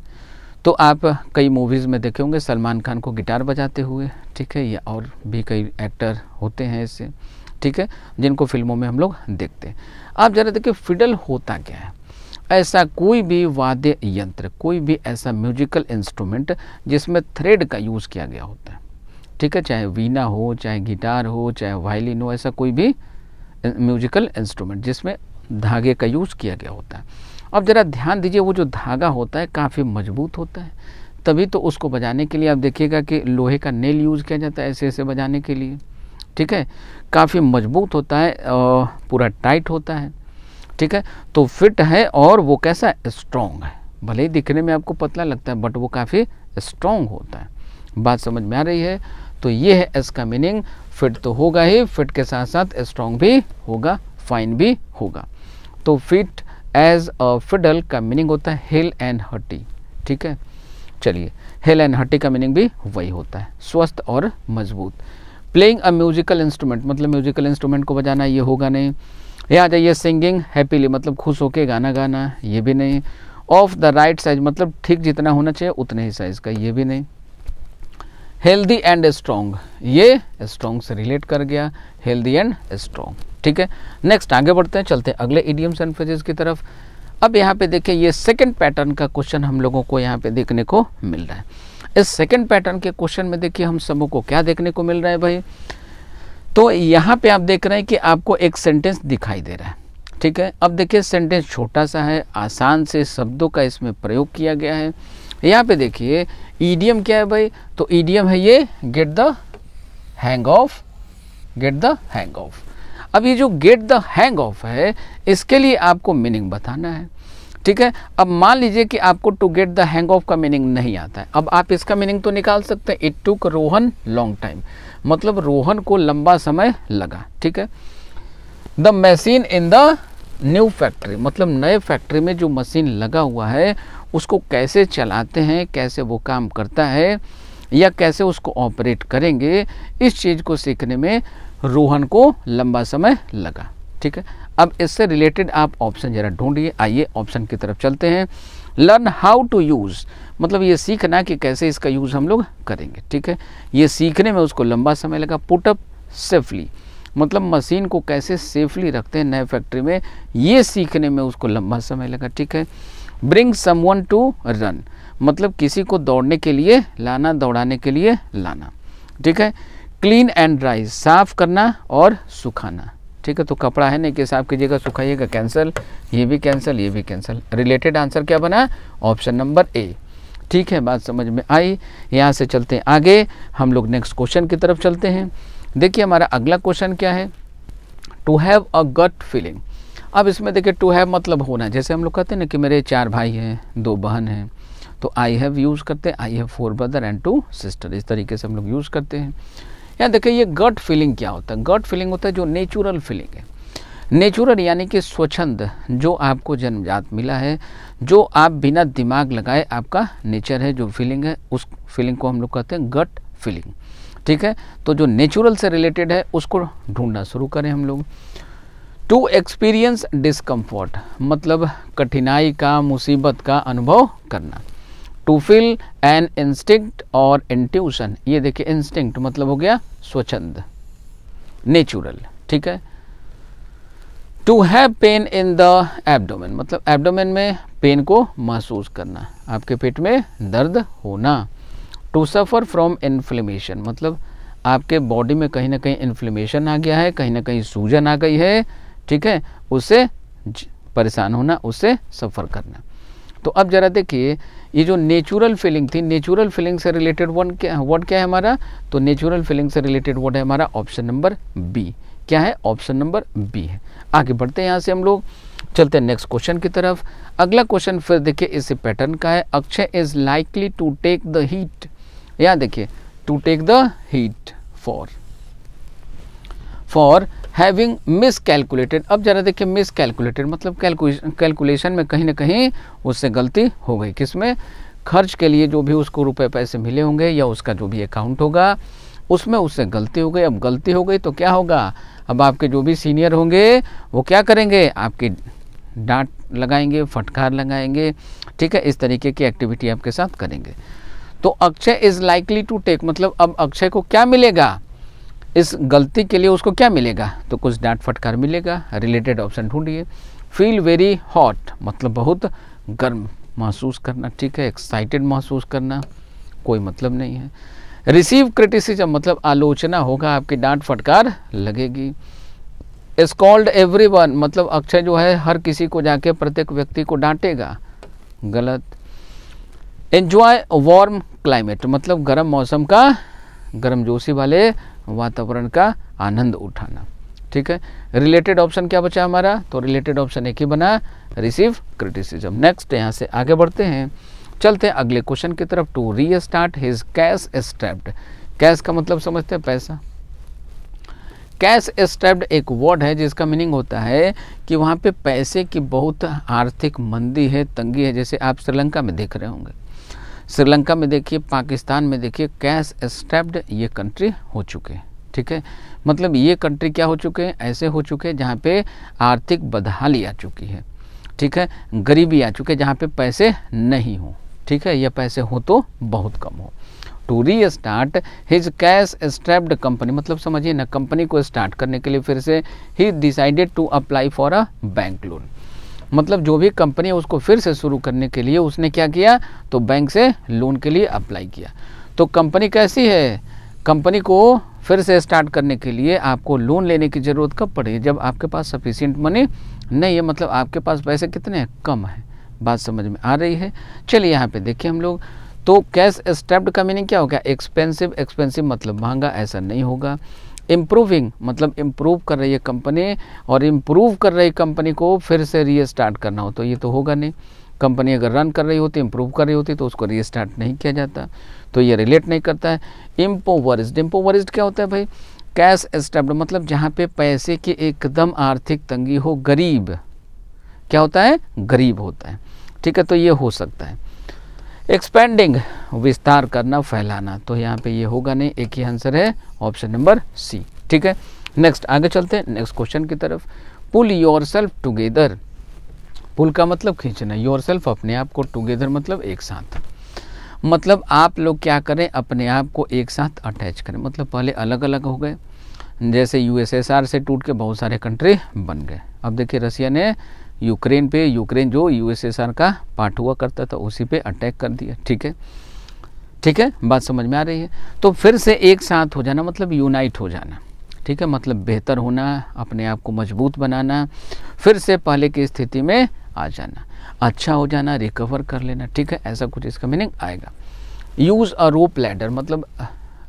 तो आप कई मूवीज़ में देखे होंगे सलमान खान को गिटार बजाते हुए ठीक है या और भी कई एक्टर होते हैं ऐसे ठीक है जिनको फिल्मों में हम लोग देखते हैं आप ज़रा देखिए फिडल होता क्या है ऐसा कोई भी वाद्य यंत्र कोई भी ऐसा म्यूजिकल इंस्ट्रूमेंट जिसमें थ्रेड का यूज़ किया गया होता है ठीक है चाहे वीना हो चाहे गिटार हो चाहे वायलिन हो ऐसा कोई भी म्यूजिकल इंस्ट्रूमेंट जिसमें धागे का यूज़ किया गया होता है अब ज़रा ध्यान दीजिए वो जो धागा होता है काफ़ी मजबूत होता है तभी तो उसको बजाने के लिए आप देखिएगा कि लोहे का नेल यूज़ किया जाता है ऐसे ऐसे बजाने के लिए ठीक है काफ़ी मजबूत होता है पूरा टाइट होता है ठीक है तो फिट है और वो कैसा स्ट्रॉन्ग है भले ही दिखने में आपको पतला लगता है बट वो काफ़ी स्ट्रॉन्ग होता है बात समझ में आ रही है तो ये है इसका मीनिंग फिट तो होगा ही फिट के साथ साथ स्ट्रॉन्ग भी होगा फाइन भी होगा तो फिट एज अ फिडल का मीनिंग होता है हिल एंड हटी ठीक है चलिए हिल एंड हटी का मीनिंग भी वही होता है स्वस्थ और मजबूत प्लेइंग अ म्यूजिकल इंस्ट्रूमेंट मतलब म्यूजिकल इंस्ट्रूमेंट को बजाना ये होगा नहीं ये आ जाइए सिंगिंग हैप्पीली मतलब खुश होके गाना गाना ये भी नहीं ऑफ द राइट साइज मतलब ठीक जितना होना चाहिए उतने ही साइज का ये भी नहीं हेल्दी एंड स्ट्रोंग ये स्ट्रोंग से रिलेट कर गया हेल्दी एंड स्ट्रोंग ठीक है नेक्स्ट आगे बढ़ते हैं चलते हैं अगले इडियम्स एंड फ्रेजेस की तरफ अब यहाँ पे देखिए ये सेकंड पैटर्न का क्वेश्चन हम लोगों को यहाँ पे देखने को मिल रहा है इस सेकंड पैटर्न के क्वेश्चन में देखिए हम सबों को क्या देखने को मिल रहा है भाई तो यहाँ पे आप देख रहे हैं कि आपको एक सेंटेंस दिखाई दे रहा है ठीक है अब देखिए सेंटेंस छोटा सा है आसान से शब्दों का इसमें प्रयोग किया गया है यहाँ पे देखिए ईडीएम क्या है भाई तो ईडीएम है ये get the hang of get the hang of अब ये जो गेट द हैंग ऑफ है इसके लिए आपको मीनिंग बताना है ठीक है अब मान लीजिए कि आपको to get the hang of का मीनिंग नहीं आता है अब आप इसका मीनिंग तो निकाल सकते हैं it took Rohan long time मतलब रोहन को लंबा समय लगा ठीक है the machine in the new factory मतलब नए फैक्ट्री में जो मशीन लगा हुआ है उसको कैसे चलाते हैं कैसे वो काम करता है या कैसे उसको ऑपरेट करेंगे इस चीज़ को सीखने में रोहन को लंबा समय लगा ठीक है अब इससे रिलेटेड आप ऑप्शन जरा ढूंढिए आइए ऑप्शन की तरफ चलते हैं लर्न हाउ टू यूज़ मतलब ये सीखना कि कैसे इसका यूज़ हम लोग करेंगे ठीक है ये सीखने में उसको लंबा समय लगा पुटअप सेफली मतलब मशीन को कैसे सेफली रखते हैं नए फैक्ट्री में ये सीखने में उसको लंबा समय लगा ठीक है bring someone to run मतलब किसी को दौड़ने के लिए लाना दौड़ाने के लिए लाना ठीक है क्लीन एंड ड्राई साफ करना और सुखाना ठीक है तो कपड़ा है नहीं कि हिसाब कीजिएगा सुखाइएगा कैंसिल ये भी कैंसिल ये भी कैंसिल रिलेटेड आंसर क्या बना ऑप्शन नंबर ए ठीक है बात समझ में आई यहाँ से चलते हैं आगे हम लोग नेक्स्ट क्वेश्चन की तरफ चलते हैं देखिए हमारा अगला क्वेश्चन क्या है to have a gut feeling अब इसमें देखिए टू हैव मतलब होना जैसे हम लोग कहते हैं ना कि मेरे चार भाई हैं दो बहन हैं तो आई हैव यूज़ करते हैं I have four brother and two sister इस तरीके से हम लोग यूज़ करते हैं यहाँ देखिए ये गट फीलिंग क्या होता है गट फीलिंग होता है जो नेचुरल फीलिंग है नेचुरल यानी कि स्वच्छंद जो आपको जन्मजात मिला है जो आप बिना दिमाग लगाए आपका नेचर है जो फीलिंग है उस फीलिंग को हम लोग कहते हैं गट फीलिंग ठीक है तो जो नेचुरल से रिलेटेड है उसको ढूंढना शुरू करें हम लोग टू एक्सपीरियंस डिस्कम्फर्ट मतलब कठिनाई का मुसीबत का अनुभव करना टू फिल एन इंस्टिंक्ट और इंट्यूशन ये देखिए इंस्टिंक्ट मतलब हो गया स्वच्छंद नेचुरल ठीक है to have pain in the abdomen मतलब एबडोमेन में पेन को महसूस करना आपके पेट में दर्द होना टू सफ़र फ्रॉम इन्फ्लेमेशन मतलब आपके बॉडी में कहीं ना कहीं इन्फ्लेमेशन आ गया है कहीं ना कहीं सूजन आ गई है ठीक है उससे परेशान होना उससे सफ़र करना तो अब ज़रा देखिए ये जो नेचुरल फीलिंग थी नेचुरल फीलिंग से रिलेटेड वन क्या वर्ड क्या है हमारा तो नेचुरल फीलिंग से रिलेटेड वर्ड है हमारा ऑप्शन नंबर बी क्या है ऑप्शन नंबर बी है आगे बढ़ते हैं यहाँ से हम लोग चलते हैं नेक्स्ट क्वेश्चन की तरफ अगला क्वेश्चन फिर देखिए इसी पैटर्न का है Akshay is likely to take the heat यहाँ देखिए to take the heat for for having miscalculated अब ज़रा देखिए मिस कैलकुलेटेड मतलब कैलकुलेशन कैलकुलेशन में कहीं ना कहीं उससे गलती हो गई किसमें खर्च के लिए जो भी उसको रुपए पैसे मिले होंगे या उसका जो भी अकाउंट होगा उसमें उससे गलती हो गई अब गलती हो गई तो क्या होगा अब आपके जो भी सीनियर होंगे वो क्या करेंगे आपकी डांट लगाएंगे फटकार लगाएंगे ठीक है इस तरीके की एक्टिविटी आपके साथ करेंगे तो Akshay is likely to take मतलब अब अक्षय को क्या मिलेगा इस गलती के लिए उसको क्या मिलेगा तो कुछ डांट फटकार मिलेगा रिलेटेड ऑप्शन ढूंढिए फील वेरी हॉट मतलब बहुत गर्म महसूस करना ठीक है एक्साइटेड महसूस करना कोई मतलब नहीं है रिसीव क्रिटिसिजम मतलब आलोचना होगा आपकी डांट फटकार लगेगी कॉल्ड एवरी वन मतलब अक्षय जो है हर किसी को जाके प्रत्येक व्यक्ति को डांटेगा गलत एन्जॉय वार्म क्लाइमेट मतलब गर्म मौसम का गर्म जोशी वाले वातावरण का आनंद उठाना ठीक है रिलेटेड ऑप्शन क्या बचा हमारा तो रिलेटेड ऑप्शन एक ही बना रिसीव क्रिटिसिज्म नेक्स्ट यहाँ से आगे बढ़ते हैं चलते हैं अगले क्वेश्चन की तरफ to restart his cash strapped cash का मतलब समझते हैं पैसा कैश स्टेप्ड एक वर्ड है जिसका मीनिंग होता है कि वहाँ पे पैसे की बहुत आर्थिक मंदी है तंगी है जैसे आप श्रीलंका में देख रहे होंगे श्रीलंका में देखिए पाकिस्तान में देखिए कैश स्टेप्ड ये कंट्री हो चुके हैं ठीक है मतलब ये कंट्री क्या हो चुके हैं ऐसे हो चुके हैं जहाँ पे आर्थिक बदहाली आ चुकी है ठीक है गरीबी आ चुके जहाँ पे पैसे नहीं हो ठीक है या पैसे हो तो बहुत कम हो to restart his cash strapped company मतलब समझिए ना कंपनी को स्टार्ट करने के लिए फिर से ही decided to apply for a bank loan मतलब जो भी कंपनी है उसको फिर से शुरू करने के लिए उसने क्या किया तो बैंक से लोन के लिए अप्लाई किया तो कंपनी कैसी है कंपनी को फिर से स्टार्ट करने के लिए आपको लोन लेने की ज़रूरत कब पड़ेगी जब आपके पास सफिशियंट मनी नहीं है मतलब आपके पास पैसे कितने हैं कम है बात समझ में आ रही है चलिए यहाँ पे देखिए हम लोग तो कैश स्टेप्ड का मीनिंग क्या हो गया एक्सपेंसिव एक्सपेंसिव मतलब महंगा ऐसा नहीं होगा इम्प्रूविंग मतलब इम्प्रूव कर रही है कंपनी और इम्प्रूव कर रही कंपनी को फिर से रीस्टार्ट करना हो तो ये तो होगा नहीं कंपनी अगर रन कर रही होती इम्प्रूव कर रही होती तो उसको रीस्टार्ट नहीं किया जाता तो ये रिलेट नहीं करता है इम्पोवरिस्ड इम्पोवरिस्ड क्या होता है भाई कैश स्टेब्ड मतलब जहाँ पे पैसे की एकदम आर्थिक तंगी हो गरीब क्या होता है गरीब होता है ठीक है तो ये हो सकता है एक्सपेंडिंग विस्तार करना फैलाना तो यहाँ पे ये होगा नहीं एक ही आंसर है ऑप्शन नंबर सी ठीक है नेक्स्ट आगे चलते हैं नेक्स्ट क्वेश्चन की तरफ pull yourself together pull का मतलब खींचना योर सेल्फ अपने आप को टुगेदर मतलब एक साथ मतलब आप लोग क्या करें अपने आप को एक साथ अटैच करें मतलब पहले अलग अलग हो गए जैसे यूएसएसआर से टूट के बहुत सारे कंट्री बन गए अब देखिए रसिया ने यूक्रेन पे यूक्रेन जो यूएसएसआर का पार्ट हुआ करता था उसी पे अटैक कर दिया ठीक है ठीक है बात समझ में आ रही है तो फिर से एक साथ हो जाना मतलब यूनाइट हो जाना ठीक है मतलब बेहतर होना अपने आप को मजबूत बनाना फिर से पहले की स्थिति में आ जाना अच्छा हो जाना रिकवर कर लेना ठीक है ऐसा कुछ इसका मीनिंग आएगा यूज़ अ रोप लैडर मतलब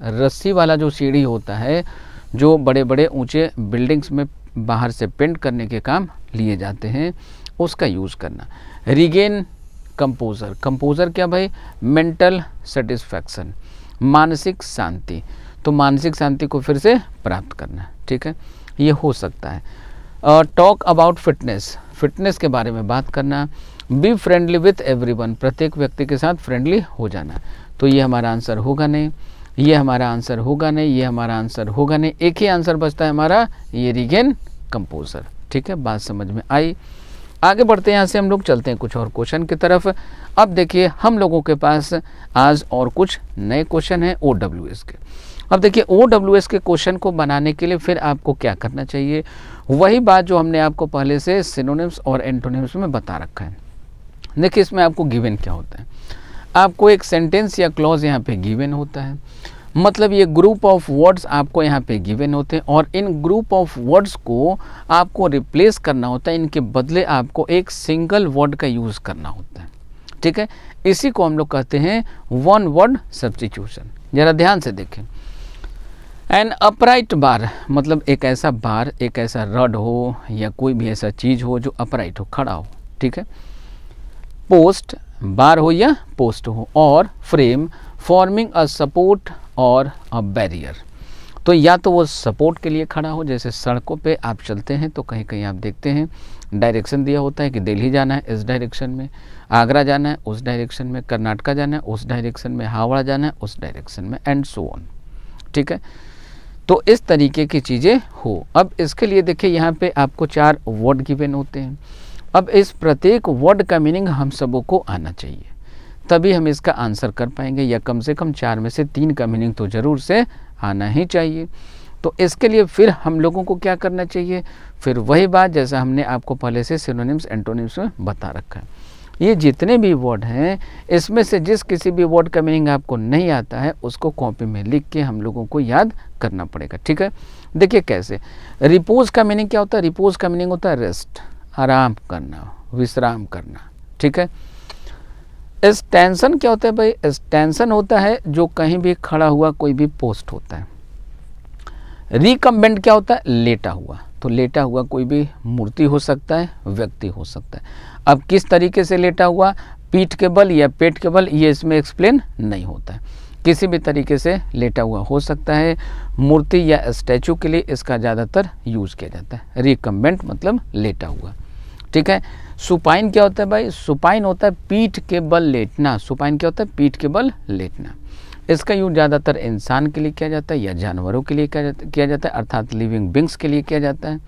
रस्सी वाला जो सीढ़ी होता है जो बड़े बड़े ऊंचे बिल्डिंग्स में बाहर से पेंट करने के काम लिए जाते हैं उसका यूज़ करना रिगेन कंपोज़र कंपोज़र क्या भाई मेंटल सेटिस्फैक्शन मानसिक शांति तो मानसिक शांति को फिर से प्राप्त करना ठीक है ये हो सकता है टॉक अबाउट फिटनेस फिटनेस के बारे में बात करना बी फ्रेंडली विथ एवरीवन प्रत्येक व्यक्ति के साथ फ्रेंडली हो जाना तो ये हमारा आंसर होगा नहीं ये हमारा आंसर होगा नहीं ये हमारा आंसर होगा नहीं एक ही आंसर बचता है हमारा ये रिगेन कंपोजर ठीक है बात समझ में आई आगे बढ़ते हैं यहाँ से हम लोग चलते हैं कुछ और क्वेश्चन की तरफ अब देखिए हम लोगों के पास आज और कुछ नए क्वेश्चन हैं ओ के अब देखिए ओ के क्वेश्चन को बनाने के लिए फिर आपको क्या करना चाहिए वही बात जो हमने आपको पहले से सिनोनिम्स और एंटोनिम्स में बता रखा है देखिए इसमें आपको गिवन क्या होता है आपको एक सेंटेंस या क्लॉज यहाँ पे गिवन होता है मतलब ये ग्रुप ऑफ वर्ड्स आपको यहाँ पे गिवन होते हैं और इन ग्रुप ऑफ वर्ड्स को आपको रिप्लेस करना होता है इनके बदले आपको एक सिंगल वर्ड का यूज़ करना होता है ठीक है इसी को हम लोग कहते हैं वन वर्ड सब्सटीट्यूशन ज़रा ध्यान से देखें एन अपराइट बार मतलब एक ऐसा बार एक ऐसा रड हो या कोई भी ऐसा चीज़ हो जो अपराइट हो खड़ा हो ठीक है पोस्ट बार हो या पोस्ट हो और फ्रेम फॉर्मिंग अ सपोर्ट और अ बैरियर तो या तो वो सपोर्ट के लिए खड़ा हो जैसे सड़कों पे आप चलते हैं तो कहीं कहीं आप देखते हैं डायरेक्शन दिया होता है कि दिल्ली जाना है इस डायरेक्शन में आगरा जाना है उस डायरेक्शन में कर्नाटका जाना है उस डायरेक्शन में हावड़ा जाना है उस डायरेक्शन में एंड सो ऑन ठीक है तो इस तरीके की चीज़ें हो अब इसके लिए देखिए यहाँ पे आपको चार वर्ड गिवेन होते हैं अब इस प्रत्येक वर्ड का मीनिंग हम सबों को आना चाहिए तभी हम इसका आंसर कर पाएंगे या कम से कम चार में से तीन का मीनिंग तो ज़रूर से आना ही चाहिए तो इसके लिए फिर हम लोगों को क्या करना चाहिए फिर वही बात जैसा हमने आपको पहले से सिनोनिम्स एंटोनिम्स में बता रखा है ये जितने भी वर्ड हैं इसमें से जिस किसी भी वर्ड का मीनिंग आपको नहीं आता है उसको कॉपी में लिख के हम लोगों को याद करना पड़ेगा ठीक है देखिए कैसे रिपोज का मीनिंग क्या होता है रिपोज का मीनिंग होता है रेस्ट आराम करना विश्राम करना ठीक है स्टेंशन क्या होता है भाई स्टेंशन होता है जो कहीं भी खड़ा हुआ कोई भी पोस्ट होता है रिकम्बेंट क्या होता है लेटा हुआ तो लेटा हुआ कोई भी मूर्ति हो सकता है व्यक्ति हो सकता है अब किस तरीके से लेटा हुआ पीठ के बल या पेट के बल ये इसमें एक्सप्लेन नहीं होता है किसी भी तरीके से लेटा हुआ हो सकता है मूर्ति या स्टैचू के लिए इसका ज़्यादातर यूज़ किया जाता है रिकम्बेंट मतलब लेटा हुआ ठीक है सुपाइन क्या होता है भाई सुपाइन होता है पीठ के बल लेटना सुपाइन क्या होता है पीठ के बल लेटना इसका यूज ज़्यादातर इंसान के लिए किया जाता है या जानवरों के लिए किया जाता है अर्थात लिविंग बिंग्स के लिए किया जाता है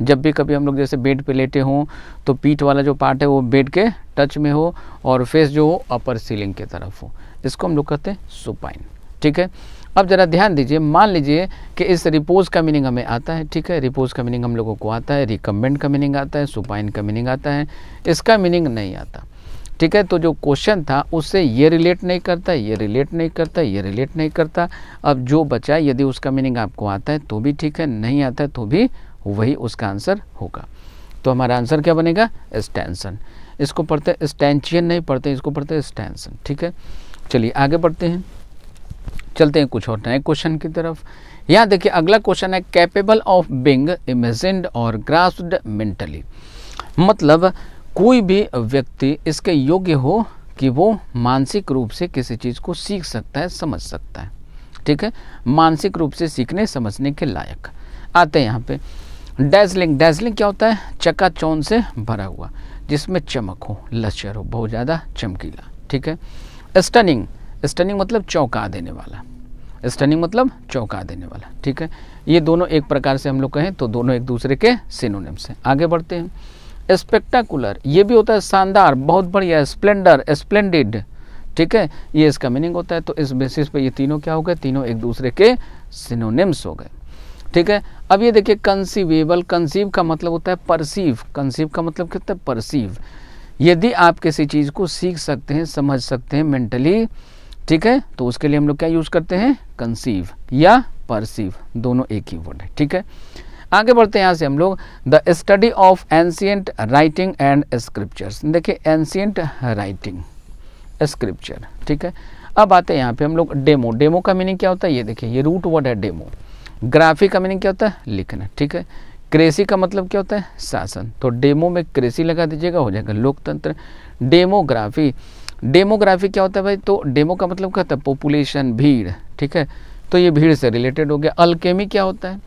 जब भी कभी हम लोग जैसे बेड पे लेटे हों तो पीठ वाला जो पार्ट है वो बेड के टच में हो और फेस जो हो अपर सीलिंग की तरफ हो इसको हम लोग कहते हैं सुपाइन ठीक है अब ज़रा ध्यान दीजिए मान लीजिए कि इस रिपोज का मीनिंग हमें आता है ठीक है रिपोज का मीनिंग हम लोगों को आता है रिकमेंड का मीनिंग आता है सुपाइन का मीनिंग आता है इसका मीनिंग नहीं आता ठीक है तो जो क्वेश्चन था उससे ये रिलेट नहीं करता ये रिलेट नहीं करता ये रिलेट नहीं करता अब जो बचा यदि उसका मीनिंग आपको आता है तो भी ठीक है नहीं आता है तो भी वही उसका आंसर होगा तो हमारा आंसर क्या बनेगा स्टैंसन इसको पढ़ते स्टैंशियन नहीं पढ़ते इसको पढ़ते स्टैंसन ठीक है चलिए आगे बढ़ते हैं चलते हैं कुछ और नए क्वेश्चन की तरफ यहाँ देखिए अगला क्वेश्चन है कैपेबल ऑफ बिंग इमेजिड और ग्रास्ड मेंटली मतलब कोई भी व्यक्ति इसके योग्य हो कि वो मानसिक रूप से किसी चीज़ को सीख सकता है समझ सकता है ठीक है मानसिक रूप से सीखने समझने के लायक आते हैं यहाँ पे डैजलिंग डैजलिंग क्या होता है चकाचौन से भरा हुआ जिसमें चमक हो लचर हो बहुत ज़्यादा चमकीला ठीक है स्टनिंग स्टनिंग मतलब चौंका देने वाला स्टनिंग मतलब चौंका देने वाला ठीक है ये दोनों एक प्रकार से हम लोग कहें तो दोनों एक दूसरे के सिनोनिम्स हैं आगे बढ़ते हैं स्पेक्टाकुलर ये भी होता है शानदार बहुत बढ़िया स्प्लेंडर स्प्लेंडेड ठीक है ये इसका मीनिंग होता है तो इस बेसिस पे ये तीनों क्या हो गए तीनों एक दूसरे के सिनोनिम्स हो गए ठीक है अब ये देखिए कंसीवेबल कंसीव का मतलब होता है परसीव कंसीव का मतलब क्या होता है परसीव यदि आप किसी चीज़ को सीख सकते हैं समझ सकते हैं मेंटली ठीक है तो उसके लिए हम लोग क्या यूज़ करते हैं कंसीव या परसीव दोनों एक ही वर्ड है ठीक है आगे बढ़ते हैं यहाँ से हम लोग the study of ancient writing and scriptures देखिए एंशियंट राइटिंग स्क्रिप्चर ठीक है अब आते हैं यहाँ पे हम लोग डेमो डेमो का मीनिंग क्या होता है ये देखिए ये रूट वर्ड है डेमो ग्राफी का मीनिंग क्या होता है लिखना ठीक है क्रेसी का मतलब क्या होता है शासन तो डेमो में क्रेसी लगा दीजिएगा हो जाएगा लोकतंत्र डेमोग्राफी डेमोग्राफी क्या होता है भाई तो डेमो का मतलब क्या होता है पॉपुलेशन भीड़ ठीक है तो ये भीड़ से रिलेटेड हो गया अल्केमी क्या होता है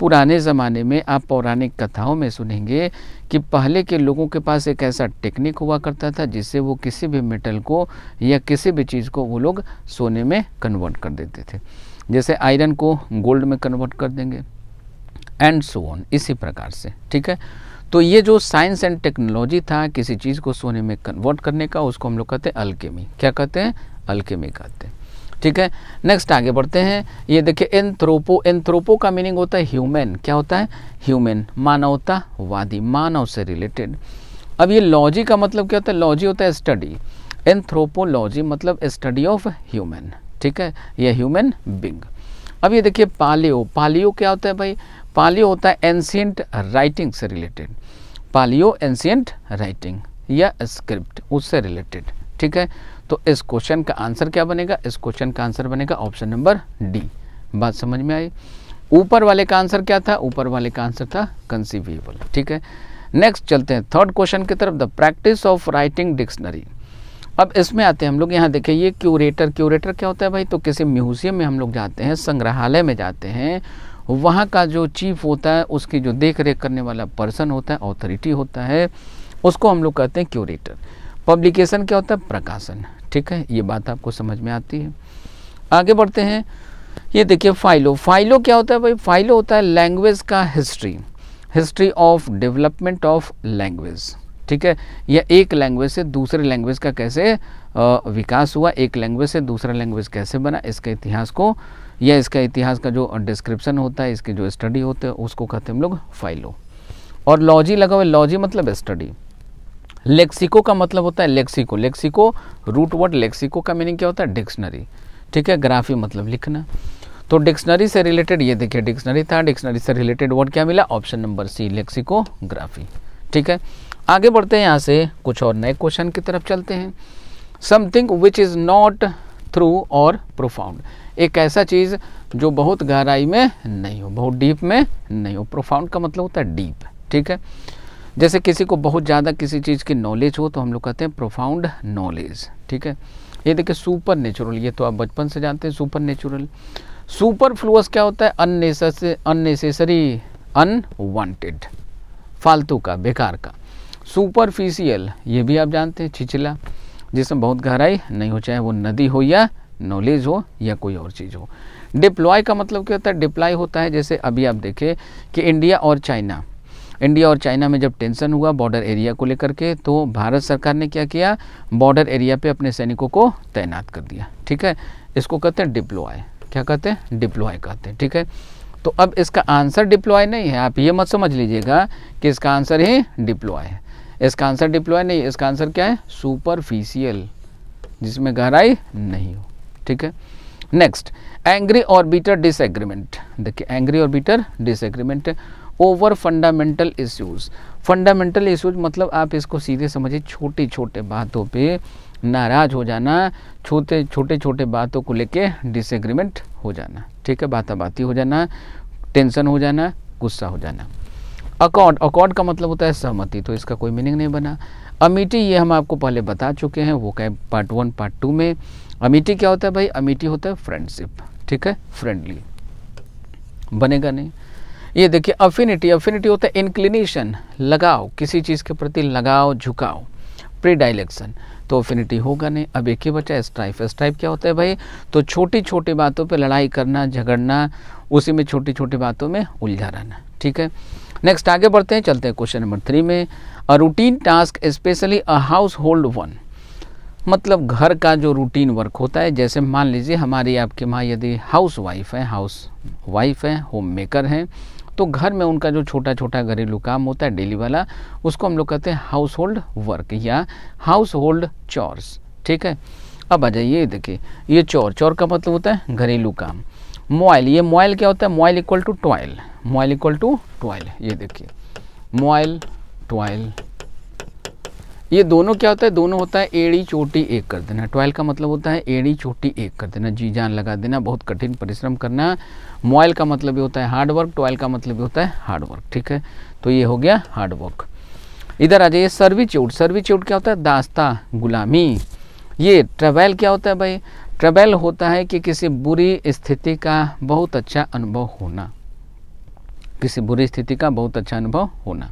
पुराने ज़माने में आप पौराणिक कथाओं में सुनेंगे कि पहले के लोगों के पास एक ऐसा टेक्निक हुआ करता था जिससे वो किसी भी मेटल को या किसी भी चीज़ को वो लोग सोने में कन्वर्ट कर देते थे जैसे आयरन को गोल्ड में कन्वर्ट कर देंगे एंड सो ऑन इसी प्रकार से ठीक है तो ये जो साइंस एंड टेक्नोलॉजी था किसी चीज़ को सोने में कन्वर्ट करने का उसको हम लोग कहते हैं अल्केमी क्या कहते हैं अल्केमी कहते हैं ठीक है नेक्स्ट आगे बढ़ते हैं ये देखिए एंथ्रोपो एंथ्रोपो का मीनिंग होता है ह्यूमन क्या होता है ह्यूमन मानवतावादी मानव से रिलेटेड अब ये लॉजी का मतलब क्या होता है लॉजी होता है स्टडी एंथ्रोपोलॉजी मतलब स्टडी ऑफ ह्यूमन ठीक है ये ह्यूमन बिंग अब ये देखिए पालियो पालियो क्या होता है भाई पालियो होता है एंशियंट राइटिंग से रिलेटेड पालियो एंशियंट राइटिंग या स्क्रिप्ट उससे रिलेटेड ठीक है तो इस क्वेश्चन का आंसर क्या बनेगा इस क्वेश्चन का आंसर बनेगा ऑप्शन नंबर डी बात समझ में आई ऊपर वाले का आंसर क्या था ऊपर वाले का आंसर था कंसीविएबल ठीक है नेक्स्ट चलते हैं थर्ड क्वेश्चन की तरफ the practice of writing dictionary अब इसमें आते हैं हम लोग यहाँ देखिए ये क्यूरेटर क्यूरेटर क्या होता है भाई तो किसी म्यूजियम में हम लोग जाते हैं संग्रहालय में जाते हैं वहाँ का जो चीफ होता है उसकी जो देख रेख करने वाला पर्सन होता है ऑथोरिटी होता है उसको हम लोग कहते हैं क्यूरेटर पब्लिकेशन क्या होता है प्रकाशन ठीक है ये बात आपको समझ में आती है आगे बढ़ते हैं ये देखिए फाइलो फाइलो क्या होता है भाई फाइलो होता है लैंग्वेज का history history of development of language ठीक है या एक लैंग्वेज से दूसरे लैंग्वेज का कैसे विकास हुआ एक लैंग्वेज से दूसरा लैंग्वेज कैसे बना इसके इतिहास को या इसका इतिहास का जो डिस्क्रिप्शन होता है इसके जो स्टडी होते हैं उसको कहते हैं हम लोग फाइलो और लॉजी लगा हुआ लॉजी मतलब स्टडी लेक्सिको का मतलब होता है lexico lexico root word lexico का मीनिंग क्या होता है डिक्शनरी ठीक है ग्राफी मतलब लिखना तो डिक्शनरी से रिलेटेड ये देखिए डिक्शनरी था डिक्शनरी से रिलेटेड वर्ड क्या मिला ऑप्शन नंबर सी ग्राफी ठीक है आगे बढ़ते हैं यहाँ से कुछ और नए क्वेश्चन की तरफ चलते हैं something which is not thorough और प्रोफाउंड एक ऐसा चीज़ जो बहुत गहराई में नहीं हो बहुत डीप में नहीं हो प्रोफाउंड का मतलब होता है डीप ठीक है जैसे किसी को बहुत ज़्यादा किसी चीज़ की नॉलेज हो तो हम लोग कहते हैं प्रोफाउंड नॉलेज ठीक है ये देखिए सुपर नेचुरल ये तो आप बचपन से जानते हैं सुपर नेचुरल सुपर फ्लूअस क्या होता है अननेसेसरी अनवांटेड फालतू का बेकार का सुपरफिशियल ये भी आप जानते हैं छिछला जिसमें बहुत गहराई नहीं हो चाहे वो नदी हो या नॉलेज हो या कोई और चीज़ हो डिप्लॉय का मतलब क्या होता है डिप्लॉय होता है जैसे अभी आप देखें कि इंडिया और चाइना इंडिया और चाइना में जब टेंशन हुआ बॉर्डर एरिया को लेकर के तो भारत सरकार ने क्या किया बॉर्डर एरिया पे अपने सैनिकों को तैनात कर दिया ठीक है इसको कहते हैं डिप्लॉय क्या कहते हैं डिप्लॉय कहते हैं ठीक है तो अब इसका आंसर डिप्लॉय नहीं है आप ये मत समझ लीजिएगा कि इसका आंसर ही डिप्लॉय है इसका आंसर डिप्लॉय नहीं इसका आंसर क्या है सुपरफिशियल जिसमें गहराई नहीं हो ठीक है नेक्स्ट एंग्री ऑर्बिटर डिसएग्रीमेंट देखिए angry or bitter disagreement over fundamental issues fundamental issues मतलब आप इसको सीधे समझिए छोटे छोटे बातों पे नाराज हो जाना छोटे छोटे छोटे बातों को लेके डिसएग्रीमेंट हो जाना ठीक है बात बाती हो जाना टेंशन हो जाना गुस्सा हो जाना अकॉर्ड अकॉर्ड का मतलब होता है सहमति तो इसका कोई मीनिंग नहीं बना अमीटी ये हम आपको पहले बता चुके हैं वो क्या पार्ट वन पार्ट टू में अमीटी क्या होता है भाई अमीटी होता है फ्रेंडशिप ठीक है फ्रेंडली बनेगा नहीं ये देखिए अफिनिटी अफिनिटी होता है इंक्लिनेशन लगाओ किसी चीज़ के प्रति झुकाओ प्री प्रीडाइलेक्शन तो अफिनिटी होगा नहीं अब एक ही बचा स्ट्राइफ स्ट्राइफ क्या होता है भाई तो छोटी छोटी बातों पे लड़ाई करना झगड़ना उसी में छोटी छोटी बातों में उलझा रहना ठीक है नेक्स्ट आगे बढ़ते हैं चलते हैं क्वेश्चन नंबर थ्री में a routine task specially a household one मतलब घर का जो रूटीन वर्क होता है जैसे मान लीजिए हमारी आपकी माँ यदि हाउस वाइफ है हाउस वाइफ है होम मेकर हैं तो घर में उनका जो छोटा छोटा घरेलू काम होता है डेली वाला उसको हम लोग कहते हैं हाउस होल्ड वर्क या हाउस होल्ड चॉर्स ठीक है अब आ जाइए देखिए ये चोर चोर का मतलब होता है घरेलू काम मोइल ये मोइल क्या होता है moil equal to toil moil equal to toil ये देखिए मोइल ट्वाइल ये दोनों क्या होता है दोनों होता है एड़ी चोटी एक कर देना ट्वेल्व का मतलब होता है एड़ी चोटी एक कर देना जी जान लगा देना बहुत कठिन परिश्रम करना मोइल का मतलब भी होता है हार्डवर्क वर्क ट्वेल्व का मतलब भी होता है हार्डवर्क ठीक है तो ये हो गया हार्डवर्क इधर आ जाइए सर्विच्यूट सर्विच्यूट क्या होता है दास्ता गुलामी ये ट्रेवल क्या होता है भाई ट्रेवल होता है कि किसी बुरी स्थिति का बहुत अच्छा अनुभव होना किसी बुरी स्थिति का बहुत अच्छा अनुभव होना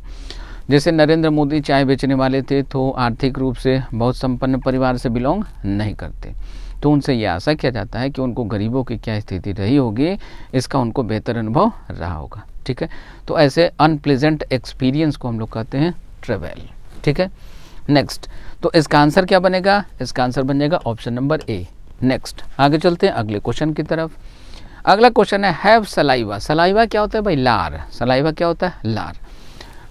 जैसे नरेंद्र मोदी चाय बेचने वाले थे तो आर्थिक रूप से बहुत संपन्न परिवार से बिलोंग नहीं करते तो उनसे ये आशा किया जाता है कि उनको गरीबों की क्या स्थिति रही होगी इसका उनको बेहतर अनुभव रहा होगा ठीक है तो ऐसे अनप्लेजेंट एक्सपीरियंस को हम लोग कहते हैं ट्रेवल ठीक है नेक्स्ट तो इसका आंसर क्या बनेगा इसका आंसर बनेगा ऑप्शन नंबर ए नेक्स्ट आगे चलते हैं अगले क्वेश्चन की तरफ अगला क्वेश्चन है हैव सलाइवा सलाइवा क्या होता है भाई लार सलाइवा क्या होता है लार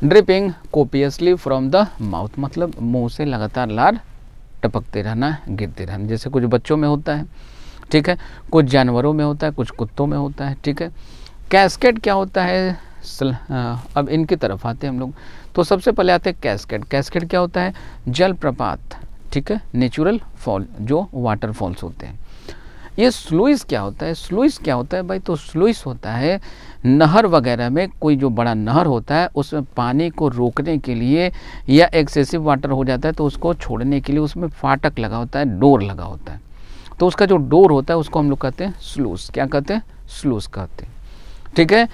dripping copiously from the mouth मतलब मुंह से लगातार लार टपकते रहना गिरते रहना जैसे कुछ बच्चों में होता है ठीक है कुछ जानवरों में होता है कुछ कुत्तों में होता है ठीक है कैस्केट क्या होता है सल, आ, अब इनकी तरफ आते हैं हम लोग तो सबसे पहले आते हैं कैस्केट कैस्केट क्या होता है जलप्रपात ठीक है नेचुरल फॉल जो वाटरफॉल्स होते हैं ये स्लुइस क्या होता है स्लुइस क्या होता है भाई तो स्लुइस होता है नहर वगैरह में कोई जो बड़ा नहर होता है उसमें पानी को रोकने के लिए या एक्सेसिव वाटर हो जाता है तो उसको छोड़ने के लिए उसमें फाटक लगा होता है डोर लगा होता है तो उसका जो डोर होता है उसको हम लोग कहते हैं स्लूस क्या कहते हैं स्लूस कहते हैं ठीक है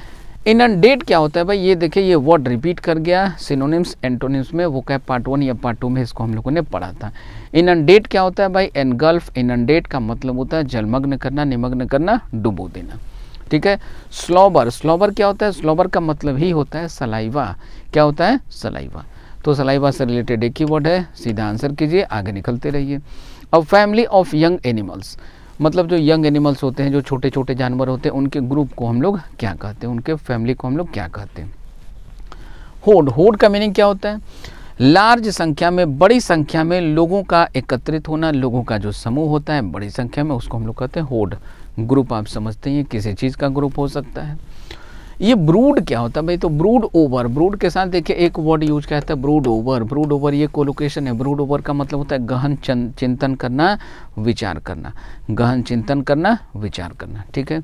इनडेट क्या होता है भाई ये देखिए ये वर्ड रिपीट कर गया सिनोनिम्स एंटोनिम्स में वो क्या पार्ट वन या पार्ट टू में इसको हम लोगों ने पढ़ा था इनडेट क्या होता है भाई एनगल्फ इनडेट का मतलब होता है जलमग्न करना निमग्न करना डुबो देना ठीक है स्लोबर स्लोबर क्या होता है स्लोबर का मतलब ही होता है सलाइवा क्या होता है सलाइवा तो सलाइवा से रिलेटेड एक ही वर्ड है सीधा आंसर कीजिए आगे निकलते रहिए अब फैमिली ऑफ यंग एनिमल्स मतलब जो यंग एनिमल्स होते हैं जो छोटे छोटे जानवर होते हैं उनके ग्रुप को हम लोग क्या कहते हैं उनके फैमिली को हम लोग क्या कहते हैं होड होड का मीनिंग क्या होता है लार्ज संख्या में बड़ी संख्या में लोगों का एकत्रित होना लोगों का जो समूह होता है बड़ी संख्या में उसको हम लोग कहते हैं होड ग्रुप आप समझते हैं किसी चीज़ का ग्रुप हो सकता है ये ब्रूड क्या होता है भाई तो ब्रूड ओवर ब्रूड के साथ देखिए एक वर्ड यूज किया जाता है ब्रूड ओवर ब्रूड ओवर ये कोलोकेशन है ब्रूड ओवर का मतलब होता है गहन चिंतन करना विचार करना गहन चिंतन करना विचार करना ठीक है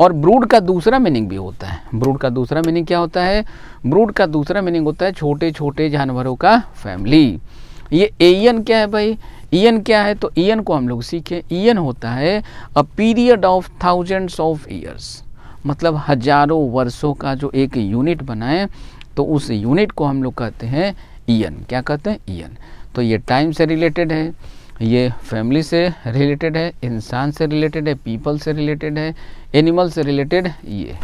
और ब्रूड का दूसरा मीनिंग भी होता है ब्रूड का दूसरा मीनिंग क्या होता है ब्रूड का दूसरा मीनिंग होता है छोटे छोटे जानवरों का फैमिली ये एयन क्या है भाई ईयन क्या है तो ईयन को हम लोग सीखे ईयन होता है a period of thousands of years मतलब हजारों वर्षों का जो एक यूनिट बनाए तो उस यूनिट को हम लोग कहते हैं ईयन क्या कहते हैं ईयन तो ये टाइम से रिलेटेड है ये फैमिली से रिलेटेड है इंसान से रिलेटेड है पीपल से रिलेटेड है एनिमल से रिलेटेड ये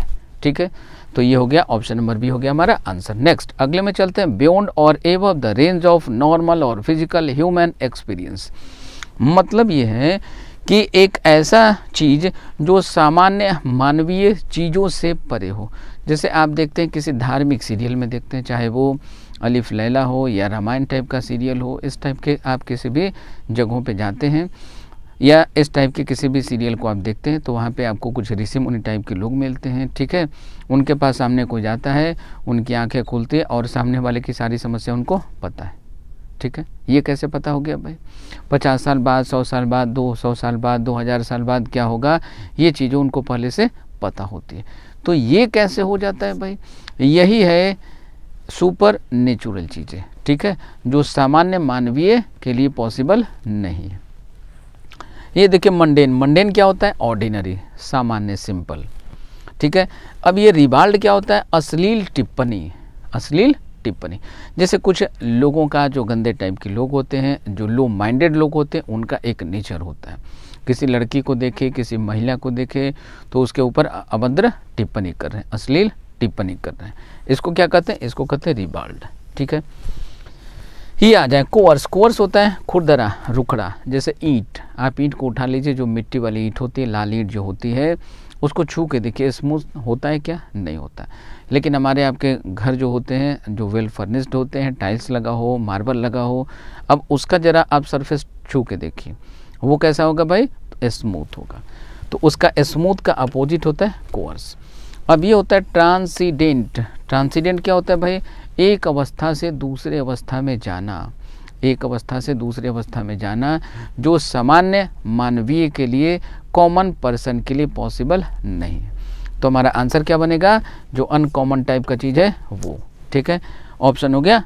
ठीक है तो ये हो गया ऑप्शन नंबर बी हो गया हमारा आंसर नेक्स्ट अगले में चलते हैं बियॉन्ड और above the range of normal और फिजिकल ह्यूमन एक्सपीरियंस मतलब ये है कि एक ऐसा चीज़ जो सामान्य मानवीय चीज़ों से परे हो जैसे आप देखते हैं किसी धार्मिक सीरियल में देखते हैं चाहे वो अलिफ लैला हो या रामायण टाइप का सीरियल हो इस टाइप के आप किसी भी जगहों पे जाते हैं या इस टाइप के किसी भी सीरियल को आप देखते हैं तो वहाँ पे आपको कुछ ऋषि मुनि टाइप के लोग मिलते हैं ठीक है उनके पास सामने कोई जाता है उनकी आँखें खुलती है और सामने वाले की सारी समस्या उनको पता है ठीक है ये कैसे पता हो गया भाई पचास साल बाद सौ साल बाद दो सौ साल बाद दो हज़ार साल बाद क्या होगा ये चीज़ें उनको पहले से पता होती है तो ये कैसे हो जाता है भाई यही है सुपर नेचुरल चीज़ें ठीक है जो सामान्य मानवीय के लिए पॉसिबल नहीं है ये देखिए मंडेन मंडेन क्या होता है ऑर्डिनरी सामान्य सिंपल ठीक है अब ये रिबाल्ड क्या होता है अश्लील टिप्पणी अश्लील टिप्पणी जैसे कुछ लोगों का जो गंदे टाइप के लोग होते हैं जो लो माइंडेड लोग होते हैं उनका एक नेचर होता है किसी लड़की को देखे किसी महिला को देखे तो उसके ऊपर अभद्र टिप्पणी कर रहे हैं अश्लील टिप्पणी कर रहे हैं इसको क्या कहते हैं इसको कहते हैं रिबाल्ड ठीक है ये आ जाए कोर्स कोर्स होता है खुरदरा रुखड़ा जैसे ईंट आप ईंट को उठा लीजिए जो मिट्टी वाली ईंट होती है लाल ईंट जो होती है उसको छू के देखिए स्मूथ होता है क्या नहीं होता लेकिन हमारे आपके घर जो होते हैं जो वेल फर्निश्ड होते हैं टाइल्स लगा हो मार्बल लगा हो अब उसका ज़रा आप सरफेस छू के देखिए वो कैसा होगा भाई स्मूथ होगा तो उसका स्मूथ का अपोजिट होता है कोर्स अब ये होता है ट्रांसीडेंट ट्रांसीडेंट क्या होता है भाई एक अवस्था से दूसरे अवस्था में जाना एक अवस्था से दूसरे अवस्था में जाना जो सामान्य मानवीय के लिए कॉमन पर्सन के लिए पॉसिबल नहीं है तो हमारा आंसर क्या बनेगा जो अनकॉमन टाइप का चीज़ है वो ठीक है ऑप्शन हो गया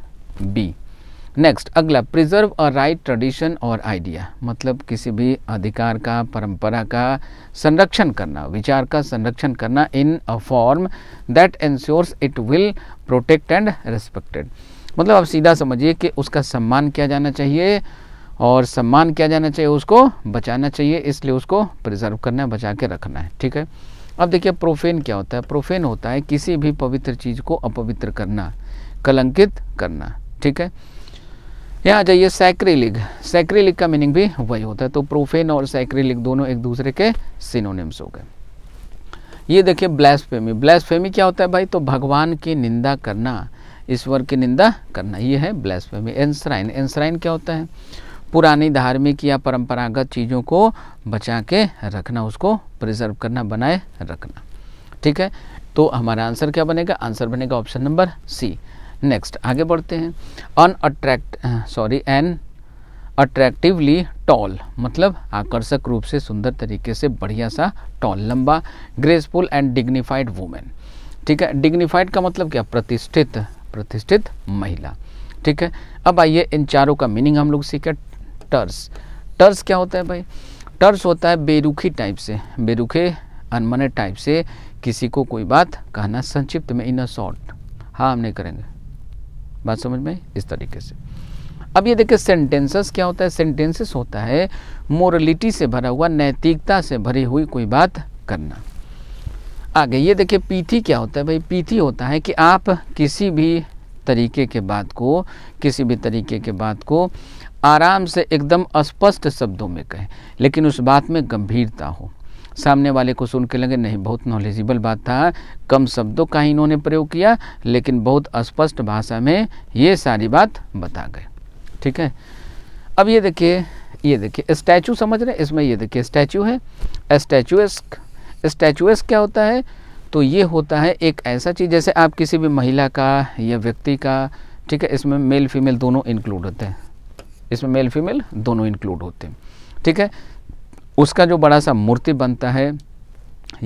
बी नेक्स्ट अगला प्रिजर्व अ राइट ट्रेडिशन और आइडिया मतलब किसी भी अधिकार का परंपरा का संरक्षण करना विचार का संरक्षण करना in a form that ensures it will protect and respected मतलब आप सीधा समझिए कि उसका सम्मान किया जाना चाहिए और सम्मान किया जाना चाहिए उसको बचाना चाहिए इसलिए उसको प्रिजर्व करना है बचा के रखना है ठीक है अब देखिए प्रोफेन क्या होता है प्रोफेन होता है किसी भी पवित्र चीज़ को अपवित्र करना कलंकित करना ठीक है यहाँ आ जाइए सैक्रिलिग सैक्रिलिग का मीनिंग भी वही होता है तो प्रोफेन और सैक्रिलिग दोनों एक दूसरे के सिनोनिम्स हो गए ये देखिए ब्लैसफेमी ब्लैसफेमी क्या होता है भाई तो भगवान की निंदा करना ईश्वर की निंदा करना ये है ब्लैसफेमी एंसराइन एंसराइन क्या होता है पुरानी धार्मिक या परंपरागत चीज़ों को बचा के रखना उसको प्रिजर्व करना बनाए रखना ठीक है तो हमारा आंसर क्या बनेगा आंसर बनेगा ऑप्शन नंबर सी नेक्स्ट आगे बढ़ते हैं un attract sorry an attractively tall मतलब आकर्षक रूप से सुंदर तरीके से बढ़िया सा टॉल लंबा ग्रेसफुल एंड डिग्निफाइड वुमेन ठीक है डिग्निफाइड का मतलब क्या प्रतिष्ठित प्रतिष्ठित महिला ठीक है अब आइए इन चारों का मीनिंग हम लोग सीखे टर्स टर्स क्या होता है भाई टर्स होता है बेरुखी टाइप से बेरुखे अनमने टाइप से किसी को कोई बात कहना संक्षिप्त में इन अ शॉर्ट हाँ हम नहीं करेंगे बात समझ में इस तरीके से अब ये देखिए सेंटेंसेस क्या होता है सेंटेंसेस होता है मोरलिटी से भरा हुआ नैतिकता से भरी हुई कोई बात करना आगे ये देखिए पीथी क्या होता है भाई पीथी होता है कि आप किसी भी तरीके के बात को किसी भी तरीके के बात को आराम से एकदम अस्पष्ट शब्दों में कहें लेकिन उस बात में गंभीरता हो सामने वाले को सुन के लगे नहीं बहुत नॉलेजिबल बात था कम शब्दों का ही इन्होंने प्रयोग किया लेकिन बहुत स्पष्ट भाषा में ये सारी बात बता गए ठीक है अब ये देखिए ये देखिए स्टैचू समझ रहे हैं इसमें ये देखिए स्टैचू है स्टैचुएस्क स्टैचुएस्क क्या होता है तो ये होता है एक ऐसा चीज़ जैसे आप किसी भी महिला का या व्यक्ति का ठीक है इसमें मेल फीमेल दोनों इंक्लूड होते हैं इसमें मेल फीमेल दोनों इंक्लूड होते हैं ठीक है उसका जो बड़ा सा मूर्ति बनता है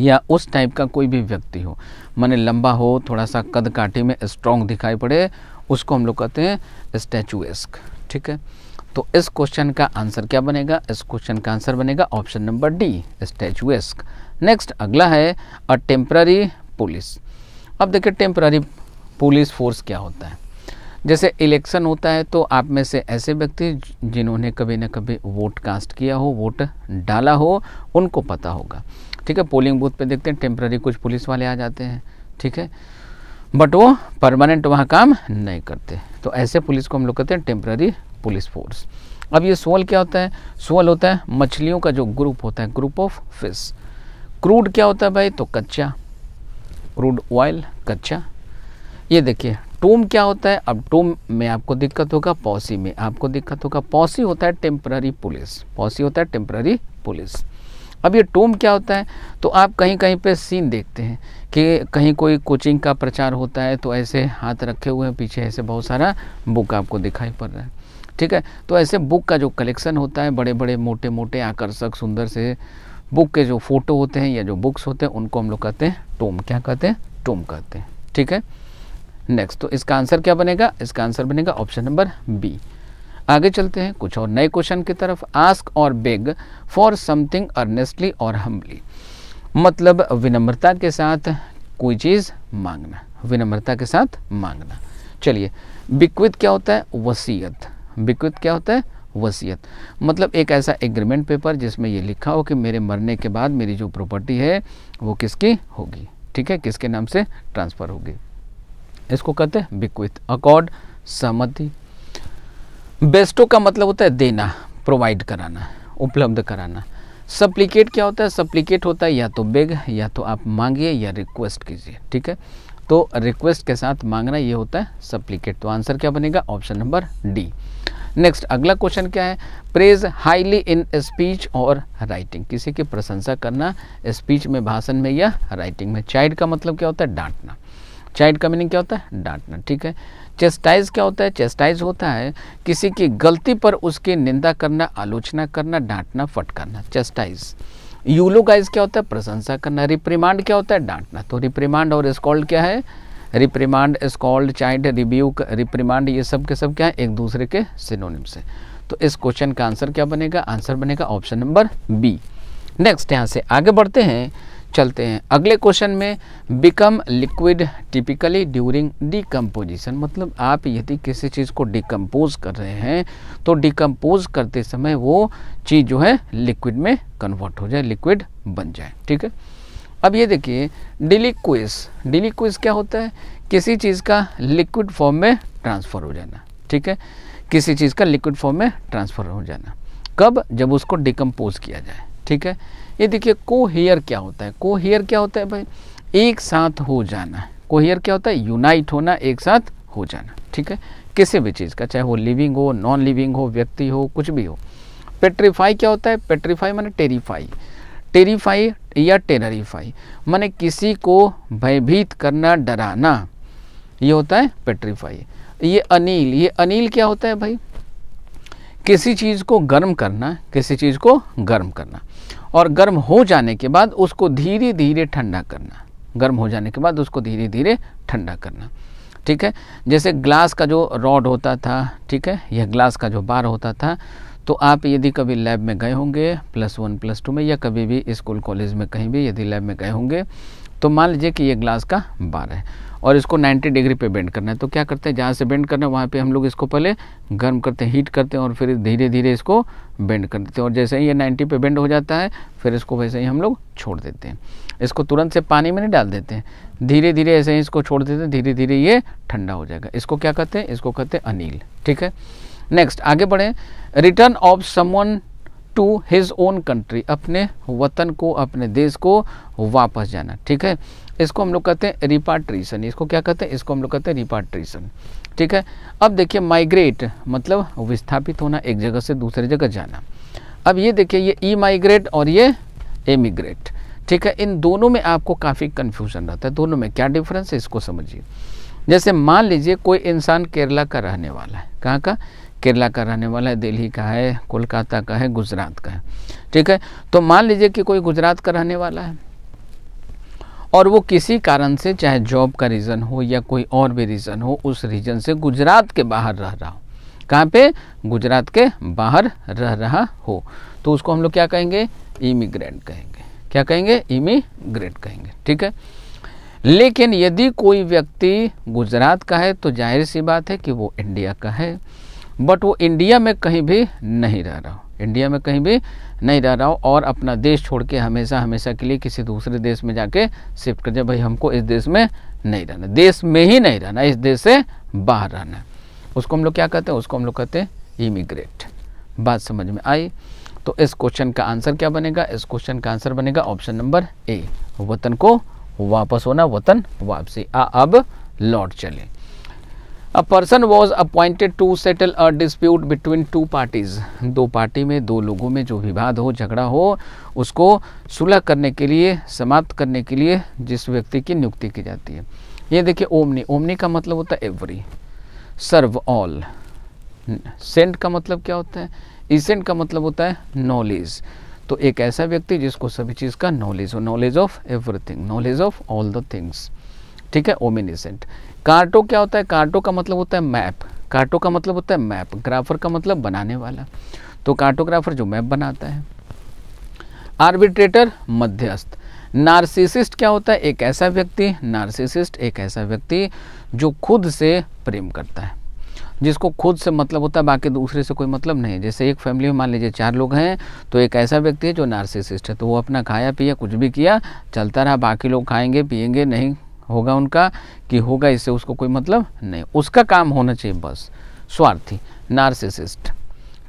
या उस टाइप का कोई भी व्यक्ति हो माने लंबा हो थोड़ा सा कद काठी में स्ट्रॉन्ग दिखाई पड़े उसको हम लोग कहते हैं स्टैचुएस्क ठीक है तो इस क्वेश्चन का आंसर क्या बनेगा इस क्वेश्चन का आंसर बनेगा option number D statuesque next अगला है अ टेम्प्ररी पुलिस अब देखिए टेम्प्ररी पुलिस फोर्स क्या होता है जैसे इलेक्शन होता है तो आप में से ऐसे व्यक्ति जिन्होंने कभी ना कभी वोट कास्ट किया हो वोट डाला हो उनको पता होगा ठीक है पोलिंग बूथ पे देखते हैं टेम्प्ररी कुछ पुलिस वाले आ जाते हैं ठीक है बट वो परमानेंट वहाँ काम नहीं करते तो ऐसे पुलिस को हम लोग कहते हैं टेम्प्ररी पुलिस फोर्स अब ये सोल क्या होता है सोल होता है मछलियों का जो ग्रुप होता है ग्रुप ऑफ फिश क्रूड क्या होता है भाई तो कच्चा क्रूड ऑयल कच्चा ये देखिए टोम क्या होता है अब टोम में आपको दिक्कत होगा पॉसी में आपको दिक्कत होगा पॉसी होता है टेम्प्ररी पुलिस पॉसी होता है टेम्प्ररी पुलिस अब ये टोम क्या होता है तो आप कहीं कहीं पे सीन देखते हैं कि कहीं कोई कोचिंग का प्रचार होता है तो ऐसे हाथ रखे हुए हैं पीछे ऐसे बहुत सारा बुक आपको दिखाई पड़ रहा है ठीक है तो ऐसे बुक का जो कलेक्शन होता है बड़े बड़े मोटे मोटे आकर्षक सुंदर से बुक के जो फ़ोटो होते हैं या जो बुक्स होते हैं उनको हम लोग कहते हैं टोम क्या कहते हैं टोम कहते हैं ठीक है नेक्स्ट तो इसका आंसर क्या बनेगा इसका आंसर बनेगा ऑप्शन नंबर बी आगे चलते हैं कुछ और नए क्वेश्चन की तरफ आस्क और बेग फॉर समथिंग अर्नेस्टली और हम्बली मतलब विनम्रता के साथ कोई चीज़ मांगना विनम्रता के साथ मांगना चलिए बिक्वित क्या होता है वसीयत बिक्वित क्या होता है वसीयत मतलब एक ऐसा एग्रीमेंट पेपर जिसमें ये लिखा हो कि मेरे मरने के बाद मेरी जो प्रॉपर्टी है वो किसकी होगी ठीक है किसके नाम से ट्रांसफ़र होगी इसको कहते हैं बिक्विथ अकॉर्ड सहमति बेस्टो का मतलब होता है देना प्रोवाइड कराना उपलब्ध कराना सप्लीकेट क्या होता है सप्लीकेट होता है या तो बेग या तो आप मांगिए या रिक्वेस्ट कीजिए ठीक है तो रिक्वेस्ट के साथ मांगना ये होता है सप्लीकेट तो आंसर क्या बनेगा ऑप्शन नंबर डी नेक्स्ट अगला क्वेश्चन क्या है प्रेज हाईली इन स्पीच और राइटिंग किसी की प्रशंसा करना स्पीच में भाषण में या राइटिंग में चाइड का मतलब क्या होता है डांटना चाइल्ड का मीनिंग क्या होता है डांटना ठीक है चेस्टाइज क्या होता है चेस्टाइज होता है किसी की गलती पर उसकी निंदा करना आलोचना करना डांटना फटकारना चेस्टाइज यूलोगाइज क्या होता है प्रशंसा करना रिप्रीमांड क्या होता है डांटना तो रिप्रीमांड और स्कॉल्ड क्या है reprimand scold child review reprimand ये सब के सब क्या है एक दूसरे के सिनोनिम से तो इस क्वेश्चन का आंसर क्या बनेगा आंसर बनेगा ऑप्शन नंबर बी नेक्स्ट यहाँ से आगे बढ़ते हैं चलते हैं अगले क्वेश्चन में become liquid typically during decomposition मतलब आप यदि किसी चीज़ को डिकम्पोज कर रहे हैं तो डिकम्पोज करते समय वो चीज़ जो है लिक्विड में कन्वर्ट हो जाए लिक्विड बन जाए ठीक है अब ये देखिए डिलीक्विज डिलिक्विस क्या होता है किसी चीज़ का लिक्विड फॉर्म में ट्रांसफ़र हो जाना ठीक है किसी चीज़ का लिक्विड फॉर्म में ट्रांसफ़र हो जाना कब जब उसको डिकम्पोज किया जाए ठीक है ये देखिए को हेयर क्या होता है को हेयर क्या होता है भाई एक साथ हो जाना को हेयर क्या होता है यूनाइट होना एक साथ हो जाना ठीक है किसी भी चीज़ का चाहे वो लिविंग हो नॉन लिविंग हो व्यक्ति हो कुछ भी हो पेट्रीफाई क्या होता है पेट्रीफाई मैंने टेरीफाई टेरीफाई या टेररीफाई मैंने किसी को भयभीत करना डराना ये होता है पेट्रीफाई ये अनिल ये अनिल क्या होता है भाई किसी चीज़ को गर्म करना किसी चीज़ को गर्म करना और गर्म हो जाने के बाद उसको धीरे धीरे ठंडा करना गर्म हो जाने के बाद उसको धीरे धीरे ठंडा करना ठीक है जैसे ग्लास का जो रॉड होता था ठीक है यह ग्लास का जो बार होता था तो आप यदि कभी लैब में गए होंगे प्लस वन प्लस टू में या कभी भी स्कूल कॉलेज में कहीं भी यदि लैब में गए होंगे तो मान लीजिए कि यह ग्लास का बार है और इसको 90 डिग्री पे बेंड करना है तो क्या करते हैं जहाँ से बेंड करना है वहाँ पे हम लोग इसको पहले गर्म करते हैं हीट करते हैं और फिर धीरे धीरे इसको बेंड कर देते हैं और जैसे ही ये 90 पे बेंड हो जाता है फिर इसको वैसे ही हम लोग छोड़ देते हैं इसको तुरंत से पानी में नहीं डाल देते हैं धीरे धीरे ऐसे ही इसको छोड़ देते हैं धीरे धीरे ये ठंडा हो जाएगा इसको क्या कहते हैं इसको कहते हैं अनिल ठीक है नेक्स्ट आगे बढ़ें return of someone to his own country अपने वतन को अपने देश को वापस जाना ठीक है इसको हम लोग कहते हैं रिपार्ट्रीशन इसको क्या कहते हैं इसको हम लोग कहते हैं रिपार्ट्रीशन ठीक है अब देखिए माइग्रेट मतलब विस्थापित होना एक जगह से दूसरे जगह जाना अब ये देखिए ये ई माइग्रेट और ये एमिग्रेट ठीक है इन दोनों में आपको काफ़ी कन्फ्यूजन रहता है दोनों में क्या डिफरेंस है इसको समझिए जैसे मान लीजिए कोई इंसान केरला का रहने वाला है कहाँ का केरला का रहने वाला है दिल्ली का है कोलकाता का है गुजरात का है ठीक है तो मान लीजिए कि कोई गुजरात का रहने वाला है और वो किसी कारण से चाहे जॉब का रीज़न हो या कोई और भी रीज़न हो उस रीजन से गुजरात के बाहर रह रहा हो कहाँ पे गुजरात के बाहर रह रहा हो तो उसको हम लोग क्या कहेंगे इमिग्रेंट कहेंगे क्या कहेंगे इमिग्रेंट कहेंगे ठीक है लेकिन यदि कोई व्यक्ति गुजरात का है तो जाहिर सी बात है कि वो इंडिया का है बट वो इंडिया में कहीं भी नहीं रह रहा हो इंडिया में कहीं भी नहीं रह रहा हो और अपना देश छोड़ के हमेशा हमेशा के लिए किसी दूसरे देश में जाके शिफ्ट कर जाए भाई हमको इस देश में नहीं रहना देश में ही नहीं रहना इस देश से बाहर रहना उसको हम लोग क्या कहते हैं उसको हम लोग कहते हैं इमिग्रेट बात समझ में आई तो इस क्वेश्चन का आंसर क्या बनेगा इस क्वेश्चन का आंसर बनेगा ऑप्शन नंबर ए वतन को वापस होना वतन वापसी आ अब लौट चले a person was appointed to settle a dispute between two parties दो पार्टी में दो लोगों में जो विवाद हो झगड़ा हो उसको सुलह करने के लिए समाप्त करने के लिए जिस व्यक्ति की नियुक्ति की जाती है ये देखिए ओमनी ओमनी का मतलब होता है एवरी सर्व ऑल सेंट का मतलब क्या होता है इसेंट का मतलब होता है नॉलेज तो एक ऐसा व्यक्ति जिसको सभी चीज़ का नॉलेज हो knowledge of everything knowledge of all the things ठीक है ओमिनिसेंट कार्टो क्या होता है कार्टो का मतलब होता है मैप कार्टो का मतलब होता है मैप ग्राफर का मतलब बनाने वाला तो कार्टोग्राफर जो मैप बनाता है आर्बिट्रेटर मध्यस्थ नार्सिसिस्ट क्या होता है एक ऐसा व्यक्ति नार्सिसिस्ट एक ऐसा व्यक्ति जो खुद से प्रेम करता है जिसको खुद से मतलब होता है बाकी दूसरे से कोई मतलब नहीं जैसे एक फैमिली में मान लीजिए चार लोग हैं तो एक ऐसा व्यक्ति है जो नार्सिसिस्ट है तो वो अपना खाया पिया कुछ भी किया चलता रहा बाकी लोग खाएंगे पियेंगे नहीं होगा उनका कि होगा इससे उसको कोई मतलब नहीं उसका काम होना चाहिए बस स्वार्थी नार्सिसिस्ट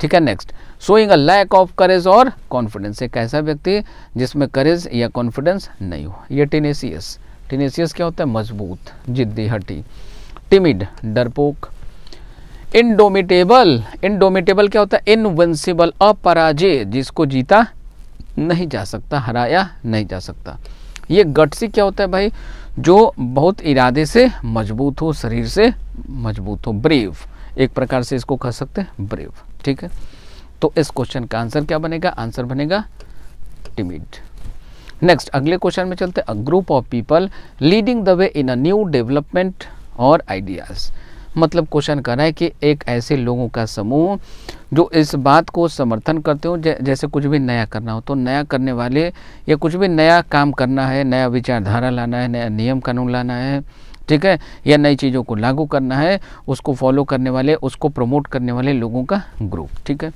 ठीक है next showing a lack of courage और कॉन्फिडेंस एक ऐसा व्यक्ति जिसमें करेज या कॉन्फिडेंस नहीं हो ये टीनेसियस टीनेसियस क्या होता है मजबूत जिद्दी हटी टिमिड डरपोक इनडोमिटेबल इनडोमिटेबल क्या होता है इनवेंसिबल अपराजय जिसको जीता नहीं जा सकता हराया नहीं जा सकता ये गटसी क्या होता है भाई जो बहुत इरादे से मजबूत हो शरीर से मजबूत हो ब्रेव एक प्रकार से इसको कह सकते हैं ब्रेव ठीक है तो इस क्वेश्चन का आंसर क्या बनेगा आंसर बनेगा टिमिड नेक्स्ट अगले क्वेश्चन में चलते a group of people leading the way in a new development और आइडियाज़ मतलब क्वेश्चन कर रहा है कि एक ऐसे लोगों का समूह जो इस बात को समर्थन करते हो जैसे कुछ भी नया करना हो तो नया करने वाले या कुछ भी नया काम करना है नया विचारधारा लाना है नया नियम कानून लाना है ठीक है या नई चीज़ों को लागू करना है उसको फॉलो करने वाले उसको प्रमोट करने वाले लोगों का ग्रुप ठीक है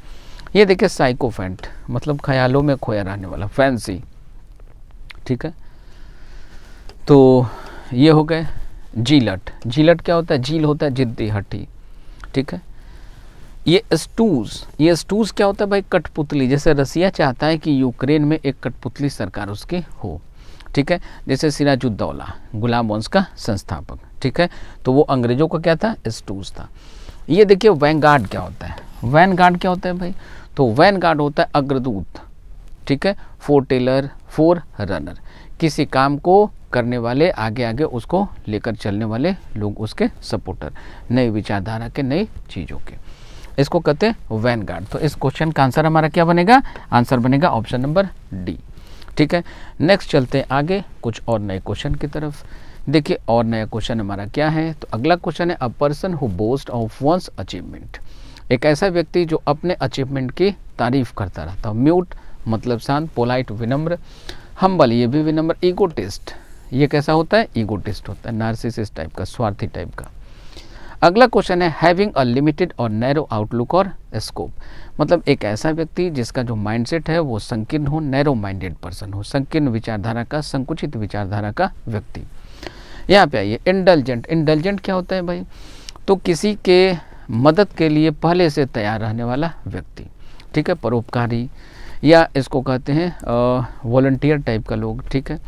ये देखिए साइकोफेंट मतलब ख्यालों में खोया रहने वाला फैंसी ठीक है तो ये हो गए जीलट जीलट क्या होता है झील होता है जिद्दी हट्टी ठीक है ये स्टूज ये स्टूज क्या होता है भाई कठपुतली जैसे रसिया चाहता है कि यूक्रेन में एक कठपुतली सरकार उसकी हो ठीक है जैसे सिराजुद्दौला गुलाम वंश का संस्थापक ठीक है तो वो अंग्रेजों का क्या था स्टूज था ये देखिए वैन गार्ड क्या होता है वैन गार्ड क्या होता है भाई तो वैन गार्ड होता है अग्रदूत ठीक है फोर टेलर फोर रनर किसी काम को करने वाले आगे आगे उसको लेकर चलने वाले लोग उसके सपोर्टर नई विचारधारा के नई चीज़ों के इसको कहते हैं वैन गार्ड तो इस क्वेश्चन का आंसर हमारा क्या बनेगा आंसर बनेगा ऑप्शन नंबर डी ठीक है नेक्स्ट चलते हैं आगे कुछ और नए क्वेश्चन की तरफ देखिए और नया क्वेश्चन हमारा क्या है तो अगला क्वेश्चन है a person who boast of one's achievement एक ऐसा व्यक्ति जो अपने अचीवमेंट की तारीफ करता रहता है म्यूट मतलब शांत पोलाइट विनम्र हम्बल ये भी विनम्र ईगो टेस्ट ये कैसा होता है ईगोटिस्ट होता है नार्सिस टाइप का स्वार्थी टाइप का अगला क्वेश्चन है हैविंग अ लिमिटेड और नैरो आउटलुक और स्कोप मतलब एक ऐसा व्यक्ति जिसका जो माइंडसेट है वो संकीर्ण हो नैरो माइंडेड पर्सन हो संकीर्ण विचारधारा का संकुचित विचारधारा का व्यक्ति यहाँ पे आइए इंडलजेंट इंडलजेंट क्या होता है भाई तो किसी के मदद के लिए पहले से तैयार रहने वाला व्यक्ति ठीक है परोपकारी या इसको कहते हैं वॉल्टियर टाइप का लोग ठीक है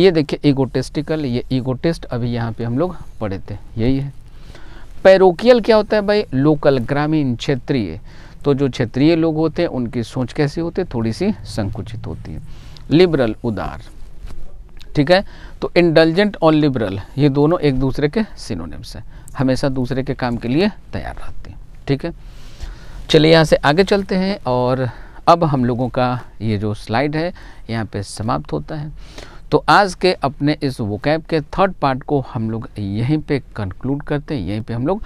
ये देखिए ईगोटेस्टिकल ये ईगोटेस्ट अभी यहाँ पे हम लोग पढ़े थे यही है पैरोकियल क्या होता है भाई लोकल ग्रामीण क्षेत्रीय तो जो क्षेत्रीय लोग होते हैं उनकी सोच कैसी होती है थोड़ी सी संकुचित होती है लिबरल उदार ठीक है तो इंडलजेंट और लिबरल ये दोनों एक दूसरे के सिनोनिम्स हैं हमेशा दूसरे के काम के लिए तैयार रहते हैं ठीक है चलिए यहाँ से आगे चलते हैं और अब हम लोगों का ये जो स्लाइड है यहाँ पे समाप्त होता है तो आज के अपने इस वोकैब के थर्ड पार्ट को हम लोग यहीं पे कंक्लूड करते हैं यहीं पे हम लोग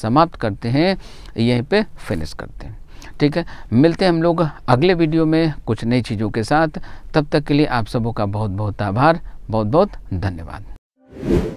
समाप्त करते हैं यहीं पे फिनिश करते हैं ठीक है मिलते हैं हम लोग अगले वीडियो में कुछ नई चीज़ों के साथ तब तक के लिए आप सबों का बहुत बहुत आभार बहुत बहुत धन्यवाद